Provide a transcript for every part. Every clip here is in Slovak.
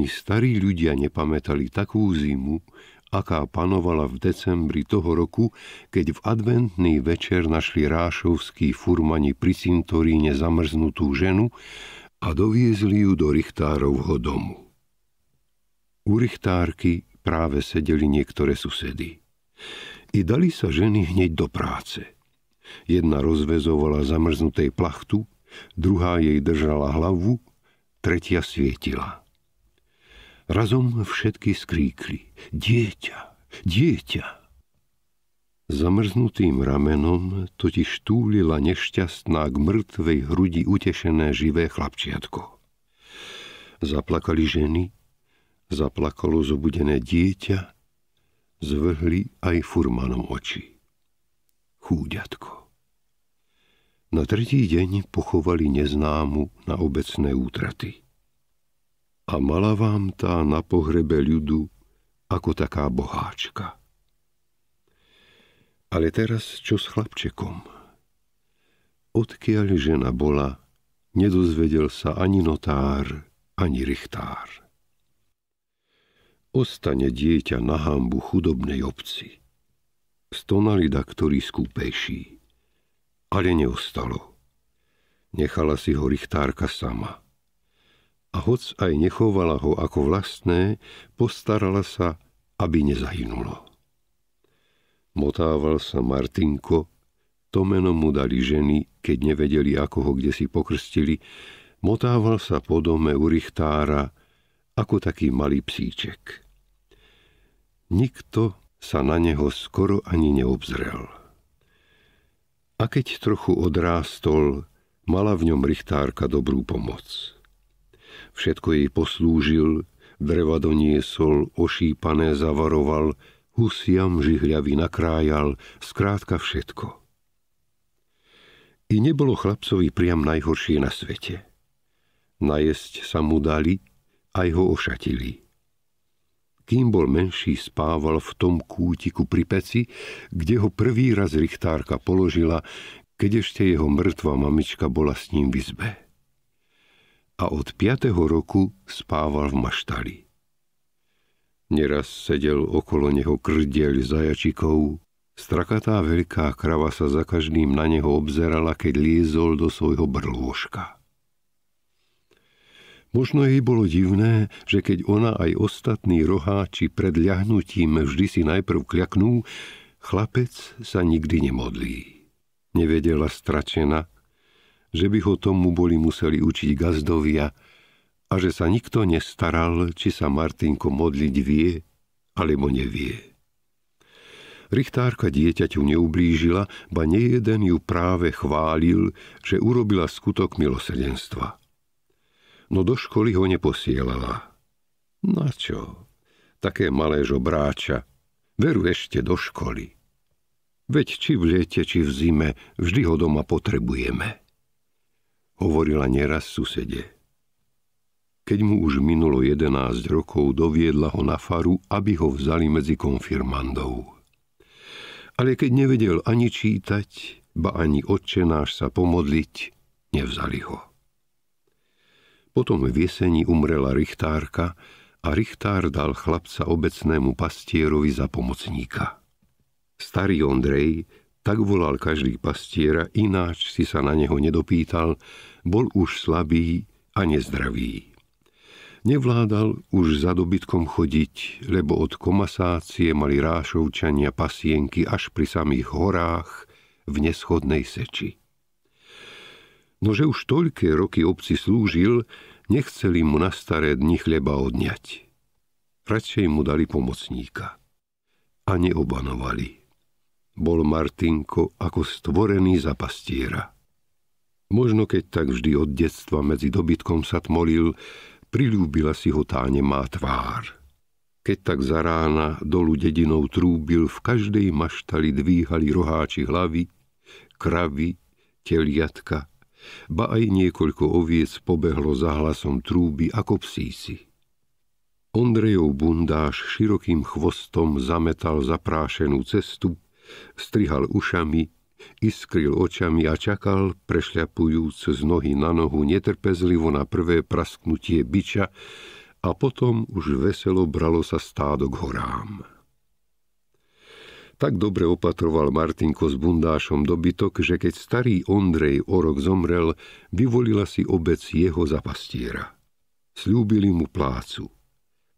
ani starí ľudia nepamätali takú zimu, aká panovala v decembri toho roku, keď v adventný večer našli rášovskí furmani pri cintoríne zamrznutú ženu a doviezli ju do Richtárovho domu. U Richtárky práve sedeli niektoré susedy. I dali sa ženy hneď do práce. Jedna rozvezovala zamrznutej plachtu, druhá jej držala hlavu, tretia svietila. Razom všetky skríkli. Dieťa, dieťa. Zamrznutým ramenom totiž túlila nešťastná k mŕtvej hrudi utešené živé chlapčiatko. Zaplakali ženy, zaplakalo zobudené dieťa, zvrhli aj furmanom oči. Chúďatko. Na tretí deň pochovali neznámu na obecné útraty a mala vám tá na pohrebe ľudu ako taká boháčka. Ale teraz čo s chlapčekom? Odkiaľ žena bola, nedozvedel sa ani notár, ani richtár. Ostane dieťa na hambu chudobnej obci. da, ktorý skúpejší. Ale neostalo. Nechala si ho richtárka sama a hoc aj nechovala ho ako vlastné, postarala sa, aby nezahynulo. Motával sa Martinko, to meno mu dali ženy, keď nevedeli, ako ho kde si pokrstili, motával sa po dome u Richtára ako taký malý psíček. Nikto sa na neho skoro ani neobzrel. A keď trochu odrástol, mala v ňom Richtárka dobrú pomoc. Všetko jej poslúžil, dreva doniesol, ošípané zavaroval, husiam žihľavy nakrájal, skrátka všetko. I nebolo chlapcovi priam najhoršie na svete. Najesť sa mu dali, aj ho ošatili. Kým bol menší, spával v tom kútiku pri peci, kde ho prvý raz richtárka položila, keď ešte jeho mŕtva mamička bola s ním v izbe a od 5. roku spával v maštali. Neraz sedel okolo neho krdeľ zajačikov, strakatá veľká krava sa za každým na neho obzerala, keď liezol do svojho brlôžka. Možno jej bolo divné, že keď ona aj ostatní roháči pred ľahnutím vždy si najprv kľaknú, chlapec sa nikdy nemodlí. Nevedela stračena, že by ho tomu boli museli učiť gazdovia a že sa nikto nestaral, či sa Martinko modliť vie alebo nevie. Richtárka dieťaťu neublížila, ba nejeden ju práve chválil, že urobila skutok milosedenstva. No do školy ho neposielala. Na čo? Také malé žobráča. Veru ešte do školy. Veď či v lete, či v zime, vždy ho doma potrebujeme hovorila neraz susede. Keď mu už minulo 11 rokov, doviedla ho na faru, aby ho vzali medzi konfirmandov. Ale keď nevedel ani čítať, ba ani odčenáš sa pomodliť, nevzali ho. Potom v jeseni umrela Richtárka a Richtár dal chlapca obecnému pastierovi za pomocníka. Starý Ondrej tak volal každý pastiera, ináč si sa na neho nedopýtal, bol už slabý a nezdravý. Nevládal už za dobytkom chodiť, lebo od komasácie mali rášovčania pasienky až pri samých horách v neschodnej seči. Nože už toľké roky obci slúžil, nechceli mu na staré dni chleba odňať. Radšej mu dali pomocníka. A neobanovali – bol Martinko ako stvorený za pastiera. Možno keď tak vždy od detstva medzi dobytkom sa tmolil, prilúbila si ho tá nemá tvár. Keď tak za rána dolu dedinou trúbil, v každej maštali dvíhali roháči hlavy, kravy, teliatka, ba aj niekoľko oviec pobehlo za hlasom trúby ako psísi. Ondrejov bundáš širokým chvostom zametal zaprášenú cestu, Strihal ušami, iskril očami a čakal, prešľapujúc z nohy na nohu netrpezlivo na prvé prasknutie biča a potom už veselo bralo sa stádo k horám. Tak dobre opatroval Martinko s bundášom dobytok, že keď starý Ondrej Orok zomrel, vyvolila si obec jeho zapastiera. Sľúbili mu plácu.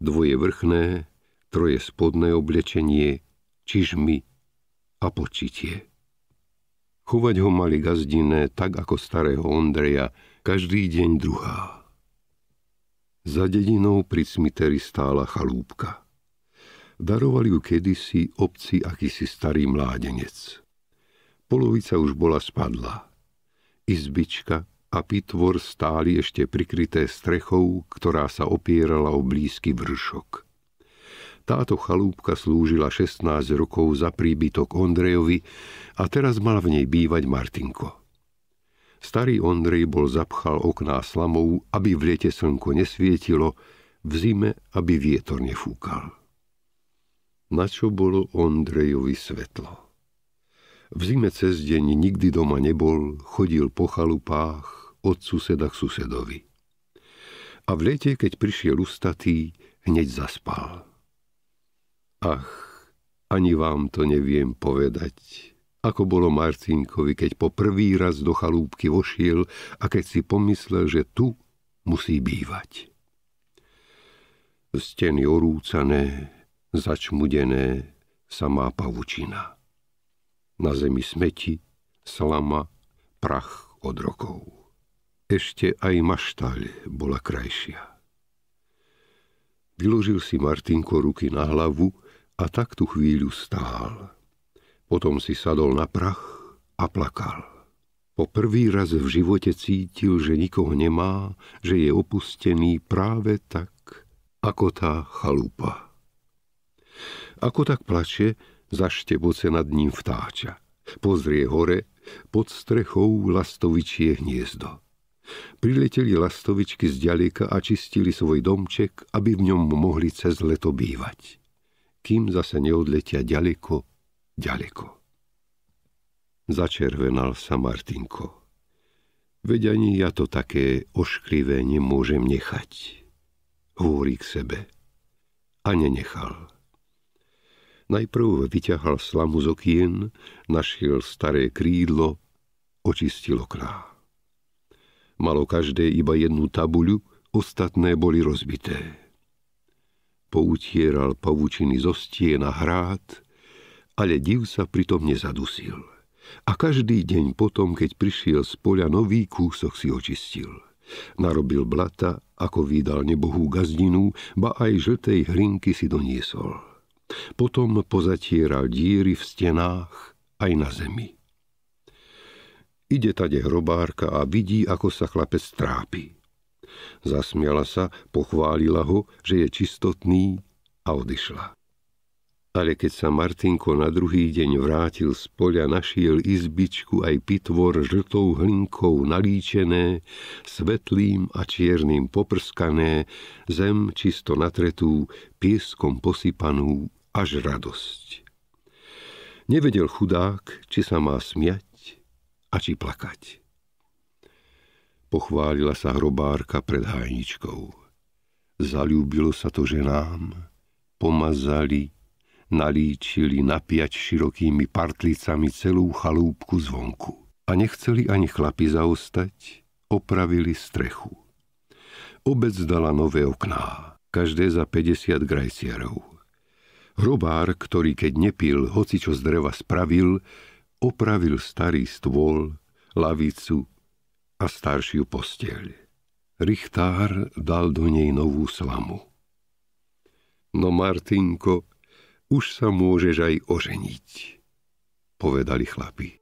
Dvoje vrchné, troje spodné oblečenie, čižmy, a počitie. Chovať ho mali gazdiné, tak ako starého Ondreja, každý deň druhá. Za dedinou pri cmiteri stála chalúbka. Darovali ju kedysi obci akýsi starý mládenec. Polovica už bola spadla. Izbička a pitvor stáli ešte prikryté strechou, ktorá sa opierala o blízky vršok. Táto chalúbka slúžila 16 rokov za príbytok Ondrejovi a teraz mal v nej bývať Martinko. Starý Ondrej bol zapchal okná slamou, aby v lete slnko nesvietilo, v zime, aby vietor nefúkal. Na čo bolo Ondrejovi svetlo? V zime cez deň nikdy doma nebol, chodil po chalupách, od suseda k susedovi. A v lete, keď prišiel ustatý, hneď zaspal. Ach, ani vám to neviem povedať. Ako bolo Martinkovi, keď po prvý raz do chalúbky vošiel a keď si pomyslel, že tu musí bývať. Steny orúcané, začmudené, samá pavučina. Na zemi smeti, slama, prach od rokov. Ešte aj maštaľ bola krajšia. Vyložil si Martinko ruky na hlavu a tak tu chvíľu stál. Potom si sadol na prach a plakal. Po prvý raz v živote cítil, že nikoho nemá, že je opustený práve tak, ako tá chalupa. Ako tak plače, zašteboce nad ním vtáča. Pozrie hore, pod strechou lastovičie hniezdo. Prileteli lastovičky z ďaleka a čistili svoj domček, aby v ňom mohli cez leto bývať kým zase neodletia ďaleko, ďaleko. Začervenal sa Martinko. Veď ani ja to také ošklivé nemôžem nechať. Hovorí k sebe. A nenechal. Najprv vyťahal slamu z okien, našiel staré krídlo, očistil okná. Malo každé iba jednu tabuľu, ostatné boli rozbité. Poutieral pavučiny zo stien a hrát, ale div sa pritom nezadusil. A každý deň potom, keď prišiel z poľa, nový kúsok si očistil. Narobil blata, ako vydal nebohú gazdinu, ba aj žltej hrinky si doniesol. Potom pozatieral díry v stenách aj na zemi. Ide tade hrobárka a vidí, ako sa chlapec trápi. Zasmiala sa, pochválila ho, že je čistotný a odišla. Ale keď sa Martinko na druhý deň vrátil z polia, našiel izbičku aj pitvor žltou hlinkou nalíčené, svetlým a čiernym poprskané, zem čisto natretú, pieskom posypanú až radosť. Nevedel chudák, či sa má smiať a či plakať pochválila sa hrobárka pred hajničkou. Zalúbilo sa to ženám, pomazali, nalíčili napiať širokými partlicami celú chalúbku zvonku. A nechceli ani chlapi zaostať, opravili strechu. Obec dala nové okná, každé za 50 grajciarov. Hrobár, ktorý keď nepil, hoci čo z dreva spravil, opravil starý stôl, lavicu, a staršiu posteľ. Richtár dal do nej novú slamu. No Martinko, už sa môžeš aj oženiť, povedali chlapi.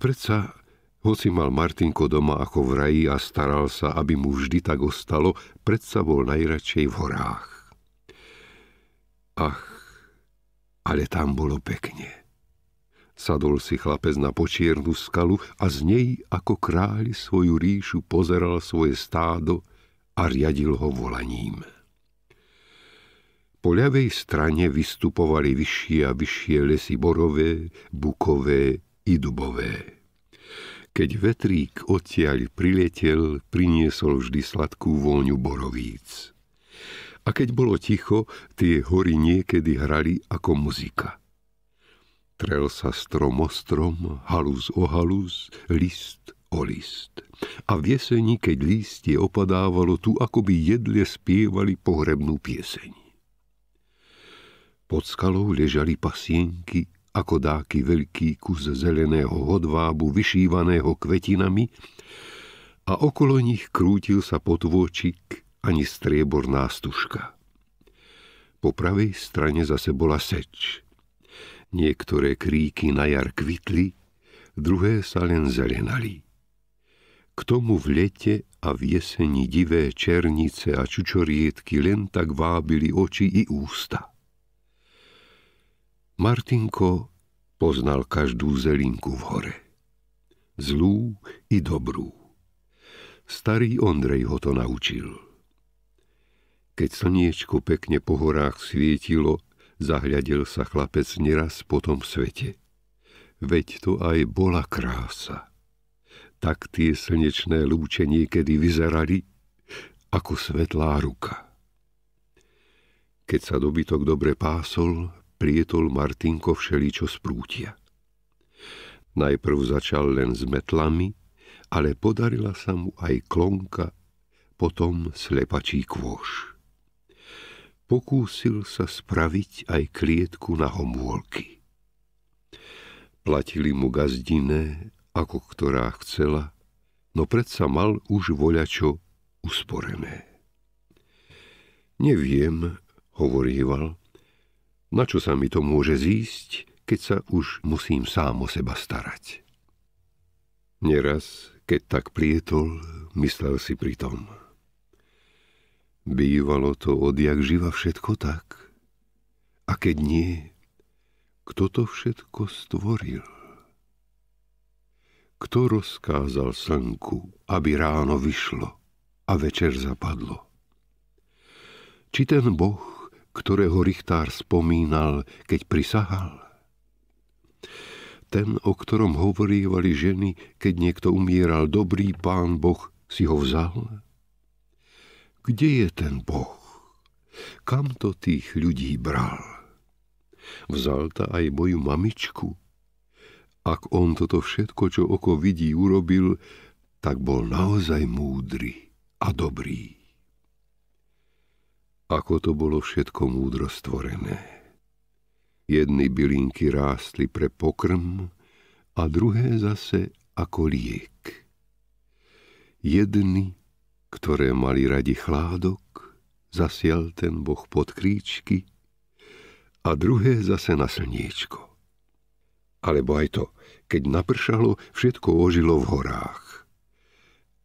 predsa hoci mal Martinko doma ako v raji a staral sa, aby mu vždy tak ostalo, predsa bol najradšej v horách. Ach, ale tam bolo pekne. Sadol si chlapec na počiernu skalu a z nej ako kráľ svoju ríšu pozeral svoje stádo a riadil ho volaním. Po ľavej strane vystupovali vyššie a vyššie lesy borové, bukové i dubové. Keď vetrík odtiaľ priletel, priniesol vždy sladkú vôňu borovíc. A keď bolo ticho, tie hory niekedy hrali ako muzika. Trel sa strom o strom, halus o halus, list o list. A v jeseni, keď lístie opadávalo, tu akoby jedle spievali pohrebnú pieseň. Pod skalou ležali pasienky, ako dáky veľký kus zeleného hodvábu vyšívaného kvetinami a okolo nich krútil sa potvočik ani strieborná stužka. Po pravej strane zase bola seč. Niektoré kríky na jar kvitli, druhé sa len zelenali. K tomu v lete a v jeseni divé černice a čučorietky len tak vábili oči i ústa. Martinko poznal každú zelinku v hore. Zlú i dobrú. Starý Ondrej ho to naučil. Keď slniečko pekne po horách svietilo, zahľadil sa chlapec neraz po tom svete. Veď to aj bola krása. Tak tie slnečné lúče niekedy vyzerali ako svetlá ruka. Keď sa dobytok dobre pásol, prietol Martinko všeličo sprútia. Najprv začal len s metlami, ale podarila sa mu aj klonka, potom slepačí kôž. Pokúsil sa spraviť aj klietku na homôlky. Platili mu gazdiné, ako ktorá chcela, no predsa mal už voľačo usporené. Neviem, hovorieval, na čo sa mi to môže zísť, keď sa už musím sám o seba starať? Neraz, keď tak prietol, myslel si pri tom. Bývalo to odjak živa všetko tak. A keď nie, kto to všetko stvoril? Kto rozkázal slnku, aby ráno vyšlo a večer zapadlo? Či ten Boh, ktorého Richtár spomínal, keď prisahal? Ten, o ktorom hovorívali ženy, keď niekto umieral, dobrý pán Boh si ho vzal? Kde je ten Boh? Kam to tých ľudí bral? Vzal ta aj moju mamičku. Ak on toto všetko, čo oko vidí, urobil, tak bol naozaj múdry a dobrý ako to bolo všetko múdro stvorené. Jedny bylinky rástli pre pokrm a druhé zase ako liek. Jedny, ktoré mali radi chládok, zasial ten boh pod kríčky a druhé zase na slniečko. Alebo aj to, keď napršalo, všetko ožilo v horách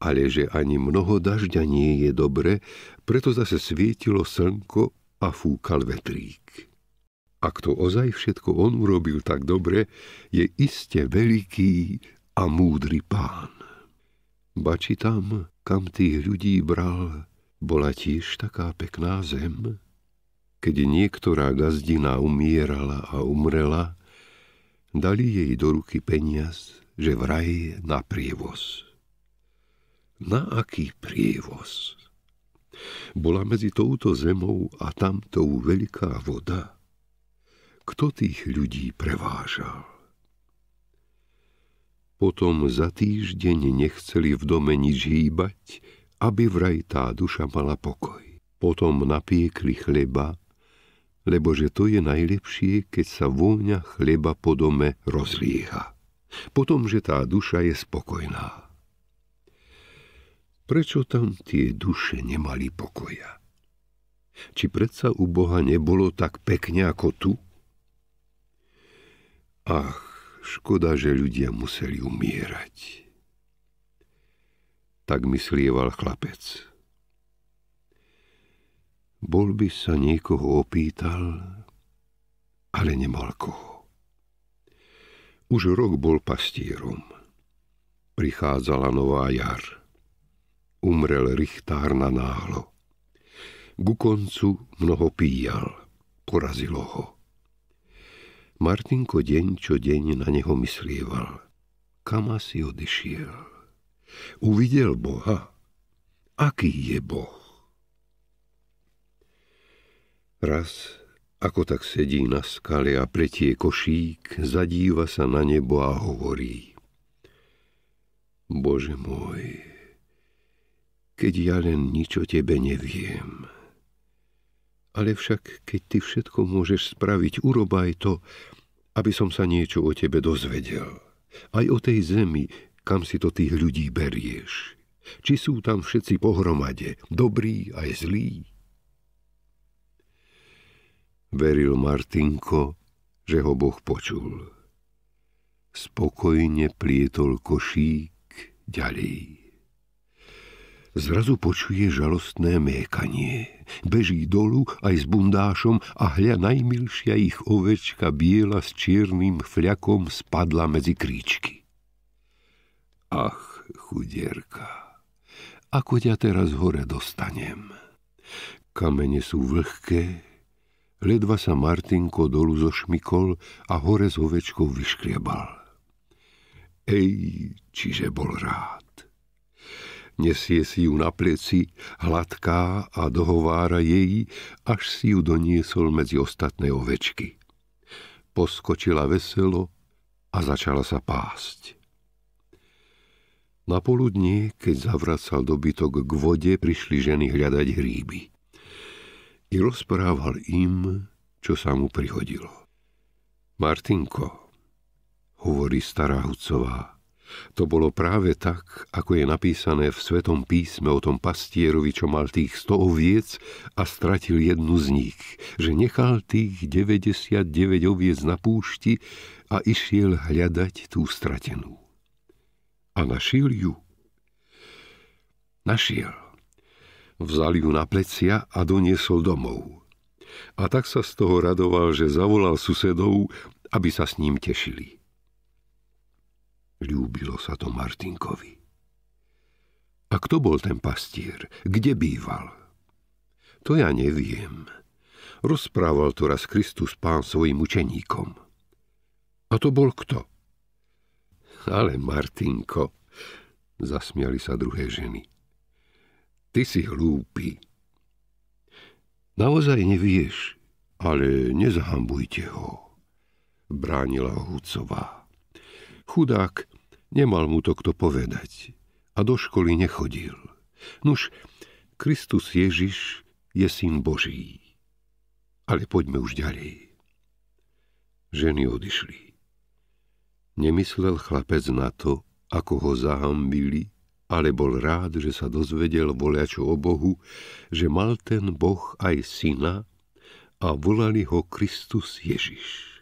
ale že ani mnoho dažďa nie je dobre, preto zase svietilo slnko a fúkal vetrík. Ak to ozaj všetko on urobil tak dobre, je iste veľký a múdry pán. Bači tam, kam tých ľudí bral, bola tiež taká pekná zem. Keď niektorá gazdina umierala a umrela, dali jej do ruky peniaz, že vraj na prievoz na aký prievoz. Bola medzi touto zemou a tamtou veľká voda. Kto tých ľudí prevážal? Potom za týždeň nechceli v dome nič hýbať, aby vraj tá duša mala pokoj. Potom napiekli chleba, lebo že to je najlepšie, keď sa vôňa chleba po dome rozlieha. Potom, že tá duša je spokojná. Prečo tam tie duše nemali pokoja? Či predsa u Boha nebolo tak pekne ako tu? Ach, škoda, že ľudia museli umierať. Tak myslieval chlapec. Bol by sa niekoho opýtal, ale nemal koho. Už rok bol pastierom. Prichádzala nová jar umrel Richtár na náhlo. Ku koncu mnoho píjal, porazilo ho. Martinko deň čo deň na neho myslieval. Kam asi odišiel? Uvidel Boha? Aký je Boh? Raz, ako tak sedí na skale a pretie košík, zadíva sa na nebo a hovorí. Bože môj, keď ja len nič o tebe neviem. Ale však, keď ty všetko môžeš spraviť, urobaj to, aby som sa niečo o tebe dozvedel. Aj o tej zemi, kam si to tých ľudí berieš. Či sú tam všetci pohromade, dobrí aj zlí. Veril Martinko, že ho Boh počul. Spokojne plietol košík ďalej. Zrazu počuje žalostné miekanie. Beží dolu aj s bundášom a hľa najmilšia ich ovečka biela s čiernym fľakom spadla medzi kríčky. Ach, chudierka, ako ťa teraz hore dostanem. Kamene sú vlhké, ledva sa Martinko dolu zošmikol a hore s ovečkou vyškriebal. Ej, čiže bol rád. Nesie si ju na pleci, hladká a dohovára jej, až si ju doniesol medzi ostatné ovečky. Poskočila veselo a začala sa pásť. Na poludnie, keď zavracal dobytok k vode, prišli ženy hľadať hríby. I rozprával im, čo sa mu prihodilo. Martinko, hovorí stará Hucová, to bolo práve tak, ako je napísané v Svetom písme o tom pastierovi, čo mal tých 100 oviec a stratil jednu z nich, že nechal tých 99 oviec na púšti a išiel hľadať tú stratenú. A našiel ju. Našiel. Vzal ju na plecia a doniesol domov. A tak sa z toho radoval, že zavolal susedov, aby sa s ním tešili. Ľúbilo sa to Martinkovi. A kto bol ten pastier? Kde býval? To ja neviem. Rozprával to raz Kristus pán svojim učeníkom. A to bol kto? Ale Martinko, zasmiali sa druhé ženy. Ty si hlúpy. Naozaj nevieš, ale nezahambujte ho, bránila Hucová. Chudák, nemal mu to kto povedať a do školy nechodil. Nuž, Kristus Ježiš je syn Boží. Ale poďme už ďalej. Ženy odišli. Nemyslel chlapec na to, ako ho zahambili, ale bol rád, že sa dozvedel voliačo o Bohu, že mal ten Boh aj syna a volali ho Kristus Ježiš.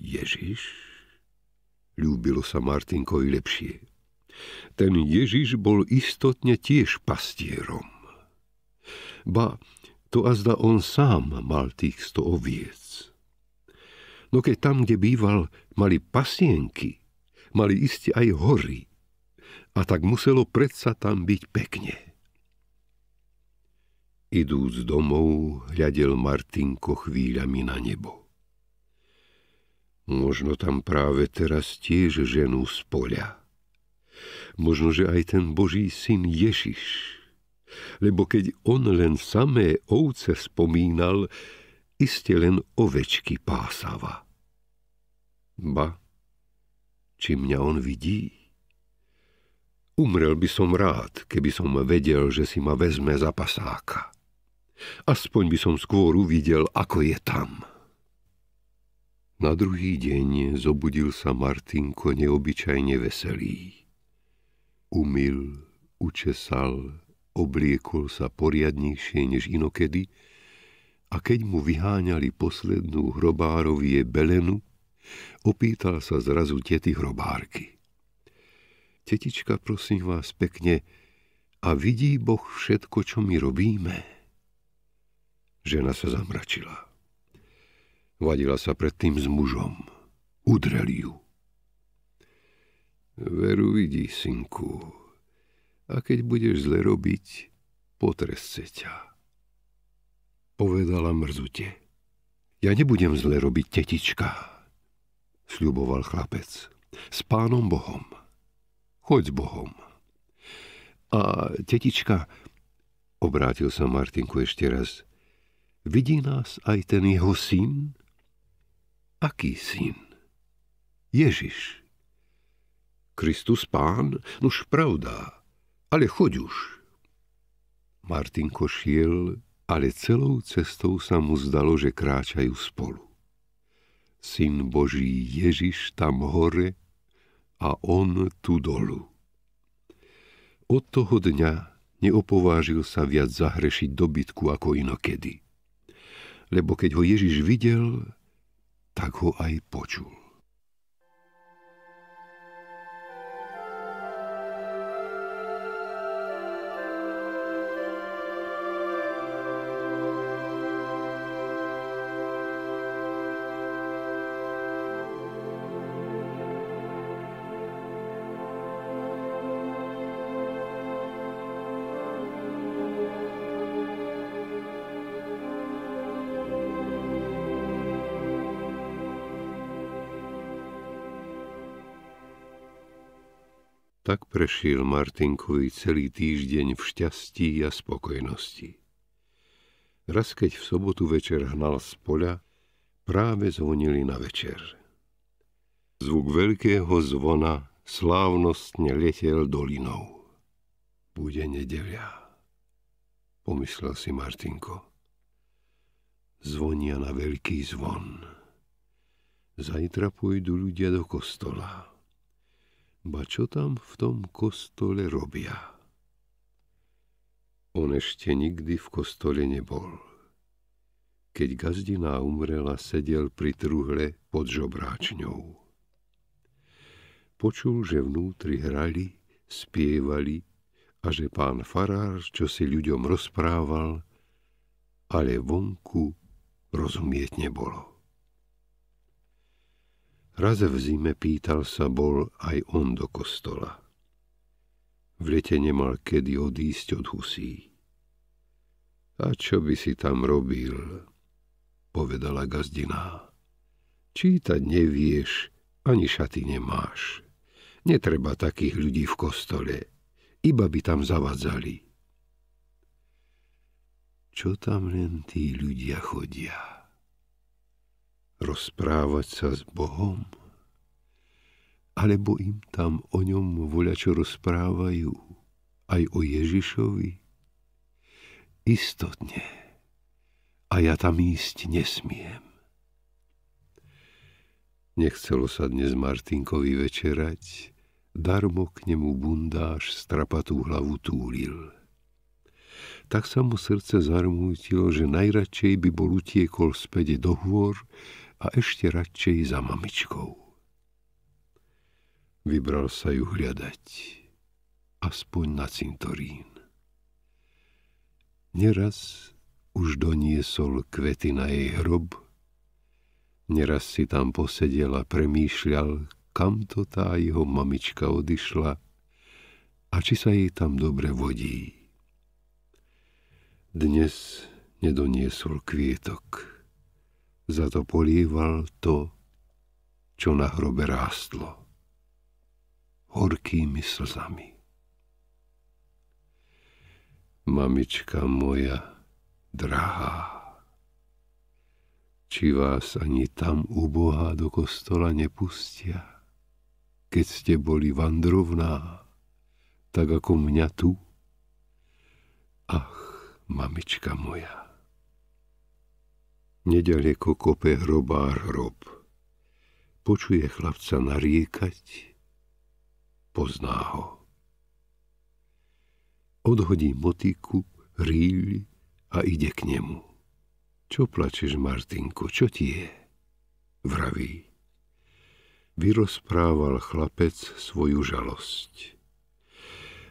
Ježiš? Ľúbilo sa Martinkovi lepšie. Ten Ježiš bol istotne tiež pastierom. Ba, to azda on sám mal tých sto oviec. No keď tam, kde býval, mali pasienky, mali isti aj hory, a tak muselo predsa tam byť pekne. Idúc domov, hľadel Martinko chvíľami na nebo. Možno tam práve teraz tiež ženu z polia. Možno, že aj ten Boží syn Ježiš. Lebo keď on len samé ovce spomínal, iste len ovečky pásava. Ba, či mňa on vidí? Umrel by som rád, keby som vedel, že si ma vezme za pasáka. Aspoň by som skôr uvidel, ako je tam. Na druhý deň zobudil sa Martinko neobyčajne veselý. Umil, učesal, obliekol sa poriadnejšie než inokedy a keď mu vyháňali poslednú hrobárovie belenu, opýtal sa zrazu tety hrobárky. Tetička, prosím vás pekne, a vidí Boh všetko, čo my robíme? Žena sa zamračila. Vadila sa predtým s mužom. Udreli ju. Veru vidí, synku, a keď budeš zle robiť, potresce ťa. Povedala mrzute. Ja nebudem zle robiť, tetička, sľuboval chlapec. S pánom Bohom. Choď s Bohom. A tetička, obrátil sa Martinku ešte raz, vidí nás aj ten jeho syn? Aký syn? Ježiš. Kristus pán? Nuž pravda, ale choď už. Martinko šiel, ale celou cestou sa mu zdalo, že kráčajú spolu. Syn Boží Ježiš tam hore a on tu dolu. Od toho dňa neopovážil sa viac zahrešiť dobytku ako inokedy. Lebo keď ho Ježiš videl, tak ho aj počul. Tak prešiel Martinkovi celý týždeň v šťastí a spokojnosti. Raz keď v sobotu večer hnal z poľa, práve zvonili na večer. Zvuk veľkého zvona slávnostne letel dolinou. Bude nedelia, pomyslel si Martinko. Zvonia na veľký zvon. Zajtra pôjdu ľudia do kostola ba čo tam v tom kostole robia. On ešte nikdy v kostole nebol. Keď gazdina umrela, sedel pri truhle pod žobráčňou. Počul, že vnútri hrali, spievali a že pán farár, čo si ľuďom rozprával, ale vonku rozumieť nebolo. Raz v zime pýtal sa bol aj on do kostola. V lete nemal kedy odísť od husí. A čo by si tam robil, povedala gazdiná. Čítať nevieš, ani šaty nemáš. Netreba takých ľudí v kostole, iba by tam zavadzali. Čo tam len tí ľudia chodia? rozprávať sa s Bohom? Alebo im tam o ňom voľačo rozprávajú aj o Ježišovi? Istotne. A ja tam ísť nesmiem. Nechcelo sa dnes Martinkovi večerať, darmo k nemu bundáš strapatú hlavu túlil. Tak sa mu srdce zarmútilo, že najradšej by bol utiekol späť do hôr, a ešte radšej za mamičkou. Vybral sa ju hľadať, aspoň na cintorín. Neraz už doniesol kvety na jej hrob, neraz si tam posedel a premýšľal, kam to tá jeho mamička odišla a či sa jej tam dobre vodí. Dnes nedoniesol kvietok za to polieval to, čo na hrobe rástlo, horkými slzami. Mamička moja, drahá, či vás ani tam u Boha do kostola nepustia, keď ste boli vandrovná, tak ako mňa tu. Ach, mamička moja. Nedaleko kope hrobár hrob. Počuje chlapca nariekať, pozná ho. Odhodí motiku, rýli a ide k nemu. Čo plačeš, Martinko, čo ti je? Vraví. Vyrozprával chlapec svoju žalosť.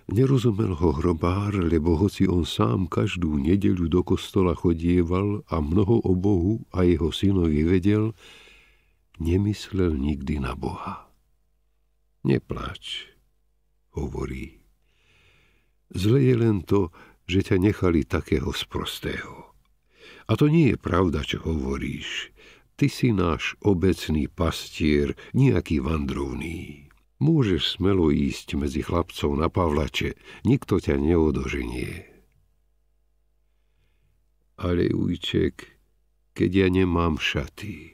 Nerozumel ho hrobár, lebo hoci on sám každú nedeľu do kostola chodieval a mnoho o Bohu a jeho synovi vedel, nemyslel nikdy na Boha. Nepláč, hovorí. Zle je len to, že ťa nechali takého sprostého. A to nie je pravda, čo hovoríš. Ty si náš obecný pastier, nejaký vandrovný. Môžeš smelo ísť medzi chlapcov na pavlače, nikto ťa neodoženie. Ale ujček, keď ja nemám šaty.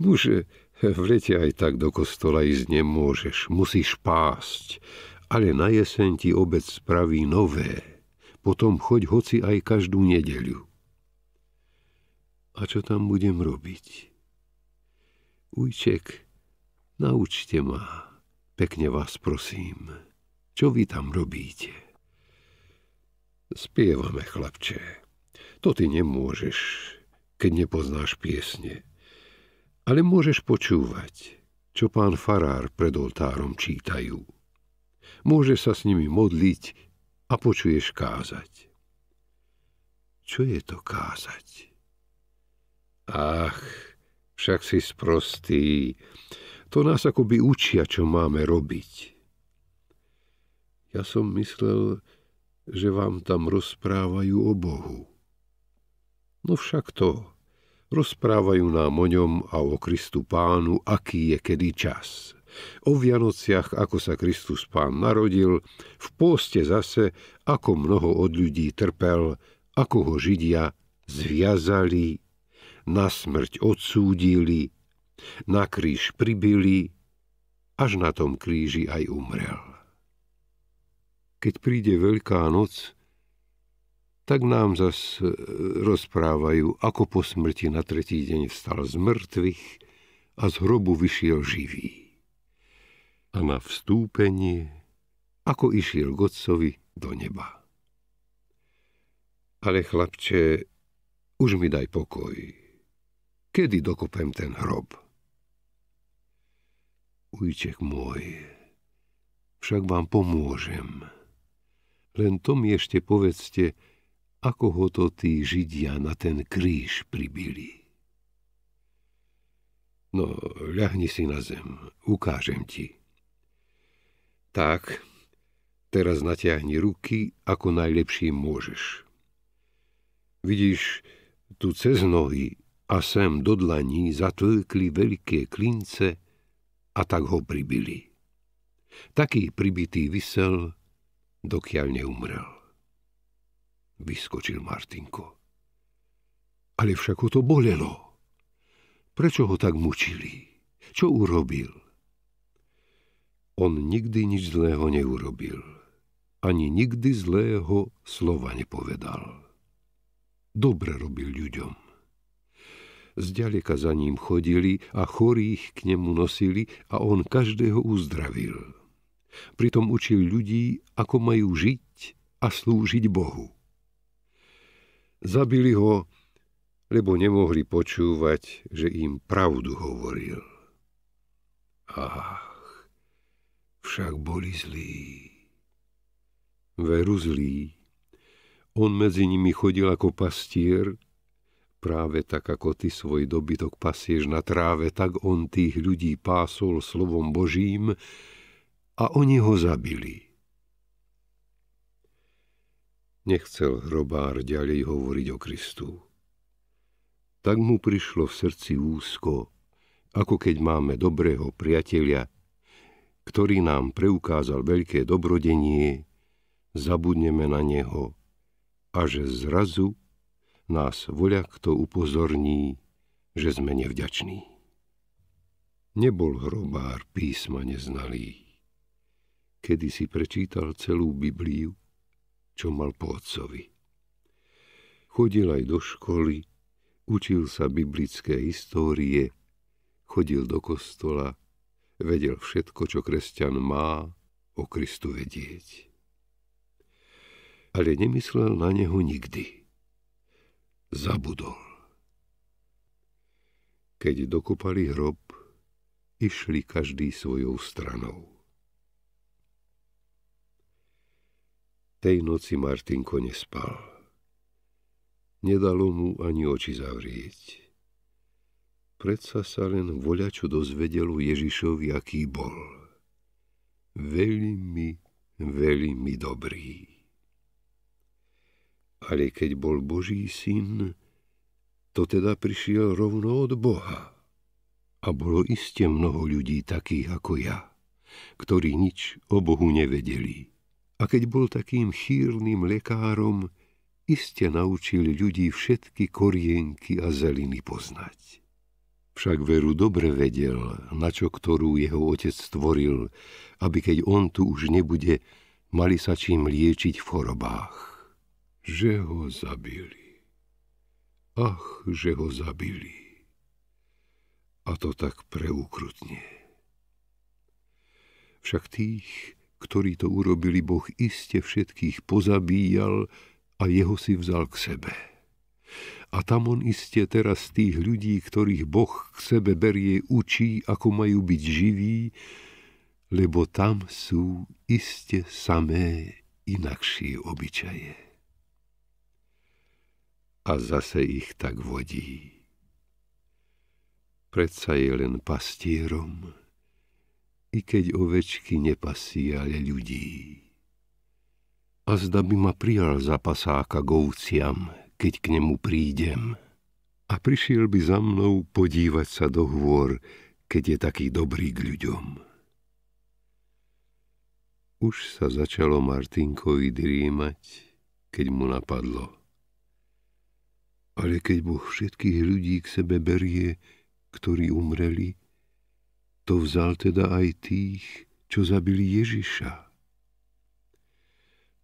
Nože, v lete aj tak do kostola ísť nemôžeš, musíš pásť, ale na jeseň ti obec spraví nové. Potom choď hoci aj každú nedeľu. A čo tam budem robiť? Ujček, Naučte ma, pekne vás prosím, čo vy tam robíte? Spievame, chlapče. To ty nemôžeš, keď nepoznáš piesne. Ale môžeš počúvať, čo pán farár pred oltárom čítajú. Môže sa s nimi modliť a počuješ kázať. Čo je to kázať? Ach, však si sprostý. To nás akoby učia, čo máme robiť. Ja som myslel, že vám tam rozprávajú o Bohu. No však to. Rozprávajú nám o ňom a o Kristu pánu, aký je kedy čas. O Vianociach, ako sa Kristus pán narodil, v pôste zase, ako mnoho od ľudí trpel, ako ho Židia zviazali, na smrť odsúdili, na kríž pribili, až na tom kríži aj umrel. Keď príde Veľká noc, tak nám zas e, rozprávajú, ako po smrti na tretí deň vstal z mŕtvych a z hrobu vyšiel živý. A na vstúpenie, ako išiel Godcovi do neba. Ale chlapče, už mi daj pokoj. Kedy dokopem ten hrob? Ujček môj, však vám pomôžem. Len to mi ešte povedzte, ako ho to tí Židia na ten kríž pribili. No, ľahni si na zem, ukážem ti. Tak, teraz natiahni ruky, ako najlepšie môžeš. Vidíš, tu cez nohy a sem do dlaní zatlkli veľké klince, a tak ho pribili. Taký pribitý vysel, dokiaľ neumrel. Vyskočil Martinko. Ale však ho to bolelo. Prečo ho tak mučili? Čo urobil? On nikdy nič zlého neurobil. Ani nikdy zlého slova nepovedal. Dobre robil ľuďom zďaleka za ním chodili a chorých k nemu nosili a on každého uzdravil. Pritom učil ľudí, ako majú žiť a slúžiť Bohu. Zabili ho, lebo nemohli počúvať, že im pravdu hovoril. Ach, však boli zlí. Veru zlí. On medzi nimi chodil ako pastier, Práve tak, ako ty svoj dobytok pasieš na tráve, tak on tých ľudí pásol slovom Božím a oni ho zabili. Nechcel hrobár ďalej hovoriť o Kristu. Tak mu prišlo v srdci úzko, ako keď máme dobrého priateľa, ktorý nám preukázal veľké dobrodenie, zabudneme na neho a že zrazu nás voľa kto upozorní, že sme nevďační. Nebol hrobár písma neznalý, kedy si prečítal celú Bibliu, čo mal po otcovi. Chodil aj do školy, učil sa biblické histórie, chodil do kostola, vedel všetko, čo kresťan má o Kristu vedieť. Ale nemyslel na neho nikdy – zabudol. Keď dokopali hrob, išli každý svojou stranou. Tej noci Martinko nespal. Nedalo mu ani oči zavrieť. Predsa sa len voľačo dozvedel Ježišovi, aký bol. Veľmi, veľmi dobrý. Ale keď bol Boží syn, to teda prišiel rovno od Boha. A bolo iste mnoho ľudí takých ako ja, ktorí nič o Bohu nevedeli. A keď bol takým chýrnym lekárom, iste naučil ľudí všetky korienky a zeliny poznať. Však veru dobre vedel, na čo ktorú jeho otec stvoril, aby keď on tu už nebude, mali sa čím liečiť v chorobách že ho zabili. Ach, že ho zabili. A to tak preukrutne. Však tých, ktorí to urobili, Boh iste všetkých pozabíjal a jeho si vzal k sebe. A tam on iste teraz tých ľudí, ktorých Boh k sebe berie, učí, ako majú byť živí, lebo tam sú iste samé inakšie obyčaje a zase ich tak vodí. Predsa je len pastírom, i keď ovečky nepasí, ale ľudí. A zda by ma prijal za pasáka govciam, keď k nemu prídem. A prišiel by za mnou podívať sa do hôr, keď je taký dobrý k ľuďom. Už sa začalo Martinkovi drímať, keď mu napadlo – ale keď Boh všetkých ľudí k sebe berie, ktorí umreli, to vzal teda aj tých, čo zabili Ježiša.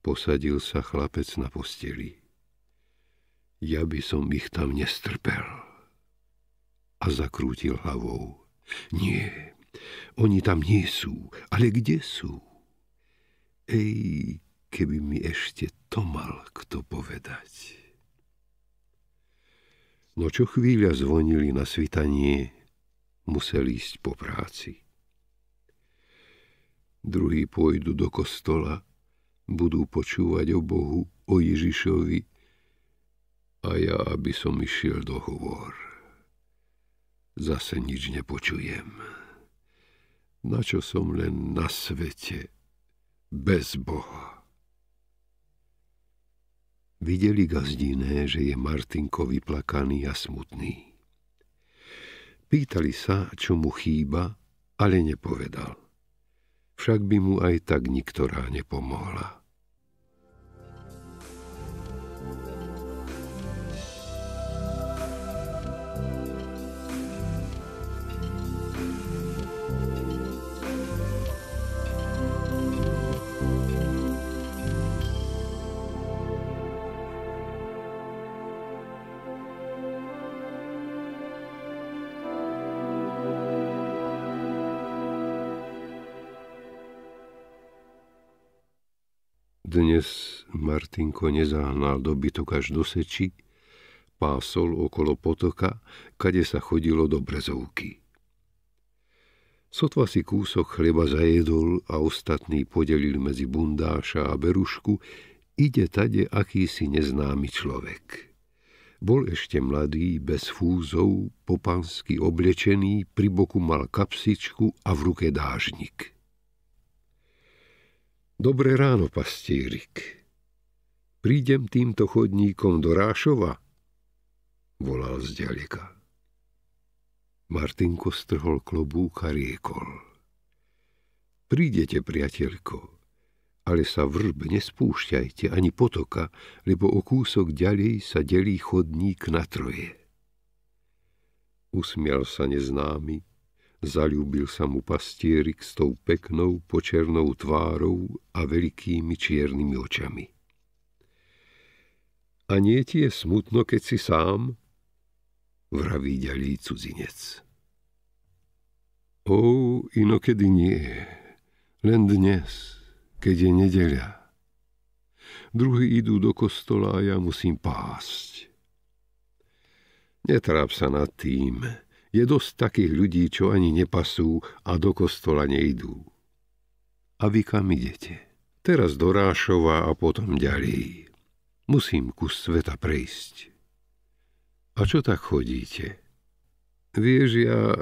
Posadil sa chlapec na posteli. Ja by som ich tam nestrpel. A zakrútil hlavou. Nie, oni tam nie sú, ale kde sú? Ej, keby mi ešte to mal kto povedať. No čo chvíľa zvonili na svitanie, musel ísť po práci. Druhý pôjdu do kostola, budú počúvať o Bohu, o Ježišovi a ja, aby som išiel do hovor. Zase nič nepočujem. Na čo som len na svete, bez Boha. Videli gazdiné, že je Martinko vyplakaný a smutný. Pýtali sa, čo mu chýba, ale nepovedal. Však by mu aj tak niktorá nepomohla. Janko nezahnal dobytok až do seči, pásol okolo potoka, kade sa chodilo do brezovky. Sotva si kúsok chleba zajedol a ostatný podelil medzi bundáša a berušku, ide tade akýsi neznámy človek. Bol ešte mladý, bez fúzov, popansky oblečený, pri boku mal kapsičku a v ruke dážnik. Dobré ráno, pastírik, prídem týmto chodníkom do Rášova, volal zďaleka. Martinko strhol klobúk a riekol. Prídete, priateľko, ale sa vrb nespúšťajte ani potoka, lebo o kúsok ďalej sa delí chodník na troje. Usmial sa neznámy, zalúbil sa mu pastierik s tou peknou počernou tvárou a veľkými čiernymi očami. A nie ti je smutno, keď si sám? Vraví ďalí cudzinec. O inokedy nie, len dnes, keď je nedeľa. Druhý idú do kostola a ja musím pásť. Netráp sa nad tým. Je dosť takých ľudí, čo ani nepasú a do kostola nejdú. A vy kam idete? Teraz do Rášova a potom ďalej. Musím kus sveta prejsť. A čo tak chodíte? Vieš, ja,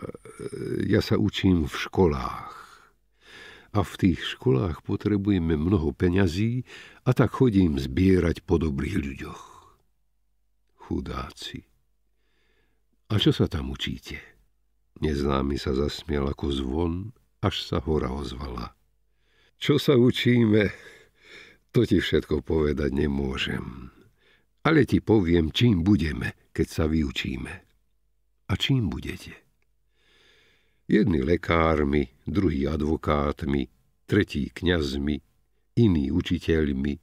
ja sa učím v školách. A v tých školách potrebujeme mnoho peňazí a tak chodím zbierať po dobrých ľuďoch. Chudáci. A čo sa tam učíte? Neznámy sa zasmiel ako zvon, až sa hora ozvala. Čo sa učíme? To ti všetko povedať nemôžem. Ale ti poviem, čím budeme, keď sa vyučíme. A čím budete? Jedni lekármi, druhý advokátmi, tretí kňazmi, iní učiteľmi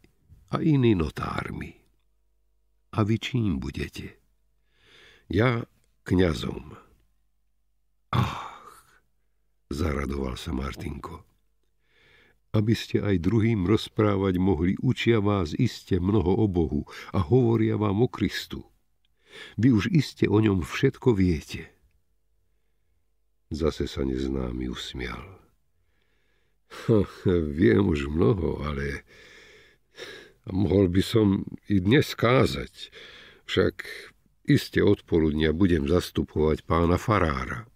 a iní notármi. A vy čím budete? Ja kňazom. Ach, zaradoval sa Martinko aby ste aj druhým rozprávať mohli, učia vás iste mnoho o Bohu a hovoria vám o Kristu. Vy už iste o ňom všetko viete. Zase sa neznámy usmial. Ha, hm, viem už mnoho, ale mohol by som i dnes kázať, však iste odpoludnia budem zastupovať pána Farára.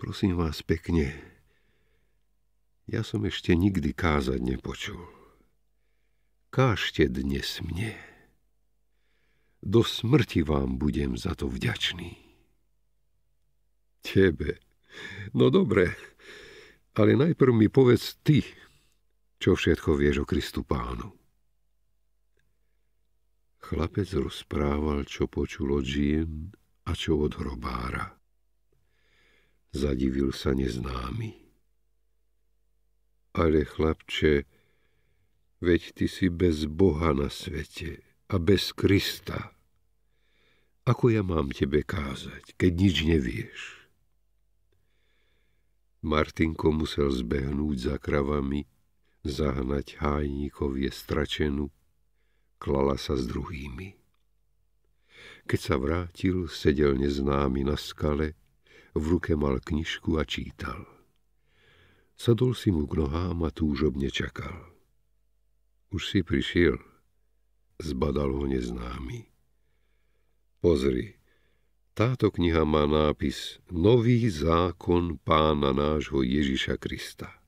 Prosím vás pekne, ja som ešte nikdy kázať nepočul. Kážte dnes mne. Do smrti vám budem za to vďačný. Tebe. No dobre, ale najprv mi povedz ty, čo všetko vieš o Kristu pánu. Chlapec rozprával, čo počul od žien a čo od hrobára. Zadivil sa neznámy. Ale chlapče, veď ty si bez Boha na svete a bez Krista. Ako ja mám tebe kázať, keď nič nevieš? Martinko musel zbehnúť za kravami, zahnať je stračenú, klala sa s druhými. Keď sa vrátil, sedel neznámy na skale, v ruke mal knižku a čítal. Sadol si mu k nohám a túžobne čakal. Už si prišiel, zbadal ho neznámy. Pozri, táto kniha má nápis Nový zákon pána nášho Ježiša Krista.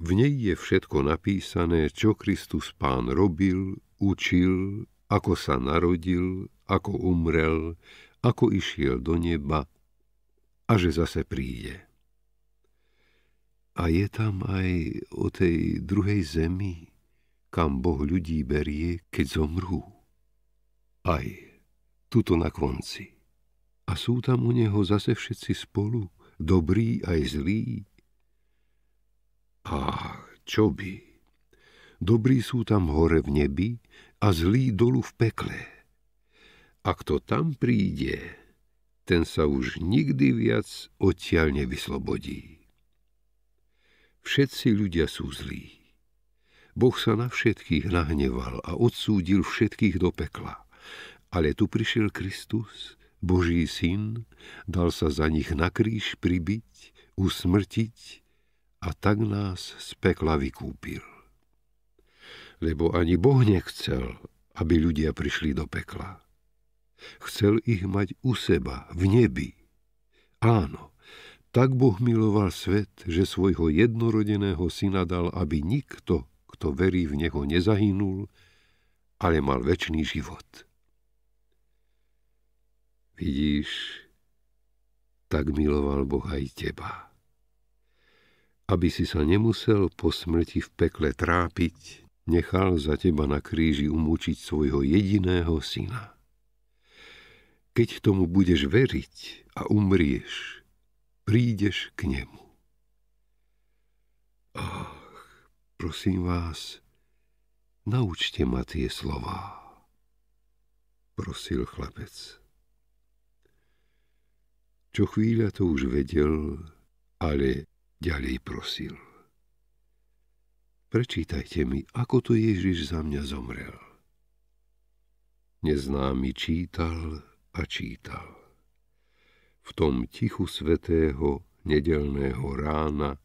V nej je všetko napísané, čo Kristus pán robil, učil, ako sa narodil, ako umrel, ako išiel do neba a že zase príde. A je tam aj o tej druhej zemi, kam Boh ľudí berie, keď zomrú. Aj tuto na konci. A sú tam u neho zase všetci spolu, dobrí aj zlí. A čo by? Dobrí sú tam hore v nebi a zlí dolu v pekle. A kto tam príde, ten sa už nikdy viac odtiaľ nevyslobodí. Všetci ľudia sú zlí. Boh sa na všetkých nahneval a odsúdil všetkých do pekla. Ale tu prišiel Kristus, Boží syn, dal sa za nich na kríž pribiť, usmrtiť a tak nás z pekla vykúpil. Lebo ani Boh nechcel, aby ľudia prišli do pekla. Chcel ich mať u seba, v nebi. Áno, tak Boh miloval svet, že svojho jednorodeného syna dal, aby nikto, kto verí v Neho, nezahynul, ale mal väčší život. Vidíš, tak miloval Boh aj teba. Aby si sa nemusel po smrti v pekle trápiť, nechal za teba na kríži umúčiť svojho jediného syna. Keď tomu budeš veriť a umrieš, prídeš k nemu. Ach, prosím vás, naučte ma tie slová, prosil chlapec. Čo chvíľa to už vedel, ale ďalej prosil. Prečítajte mi, ako to Ježiš za mňa zomrel. Neznámy čítal a čítal v tom tichu svetého nedelného rána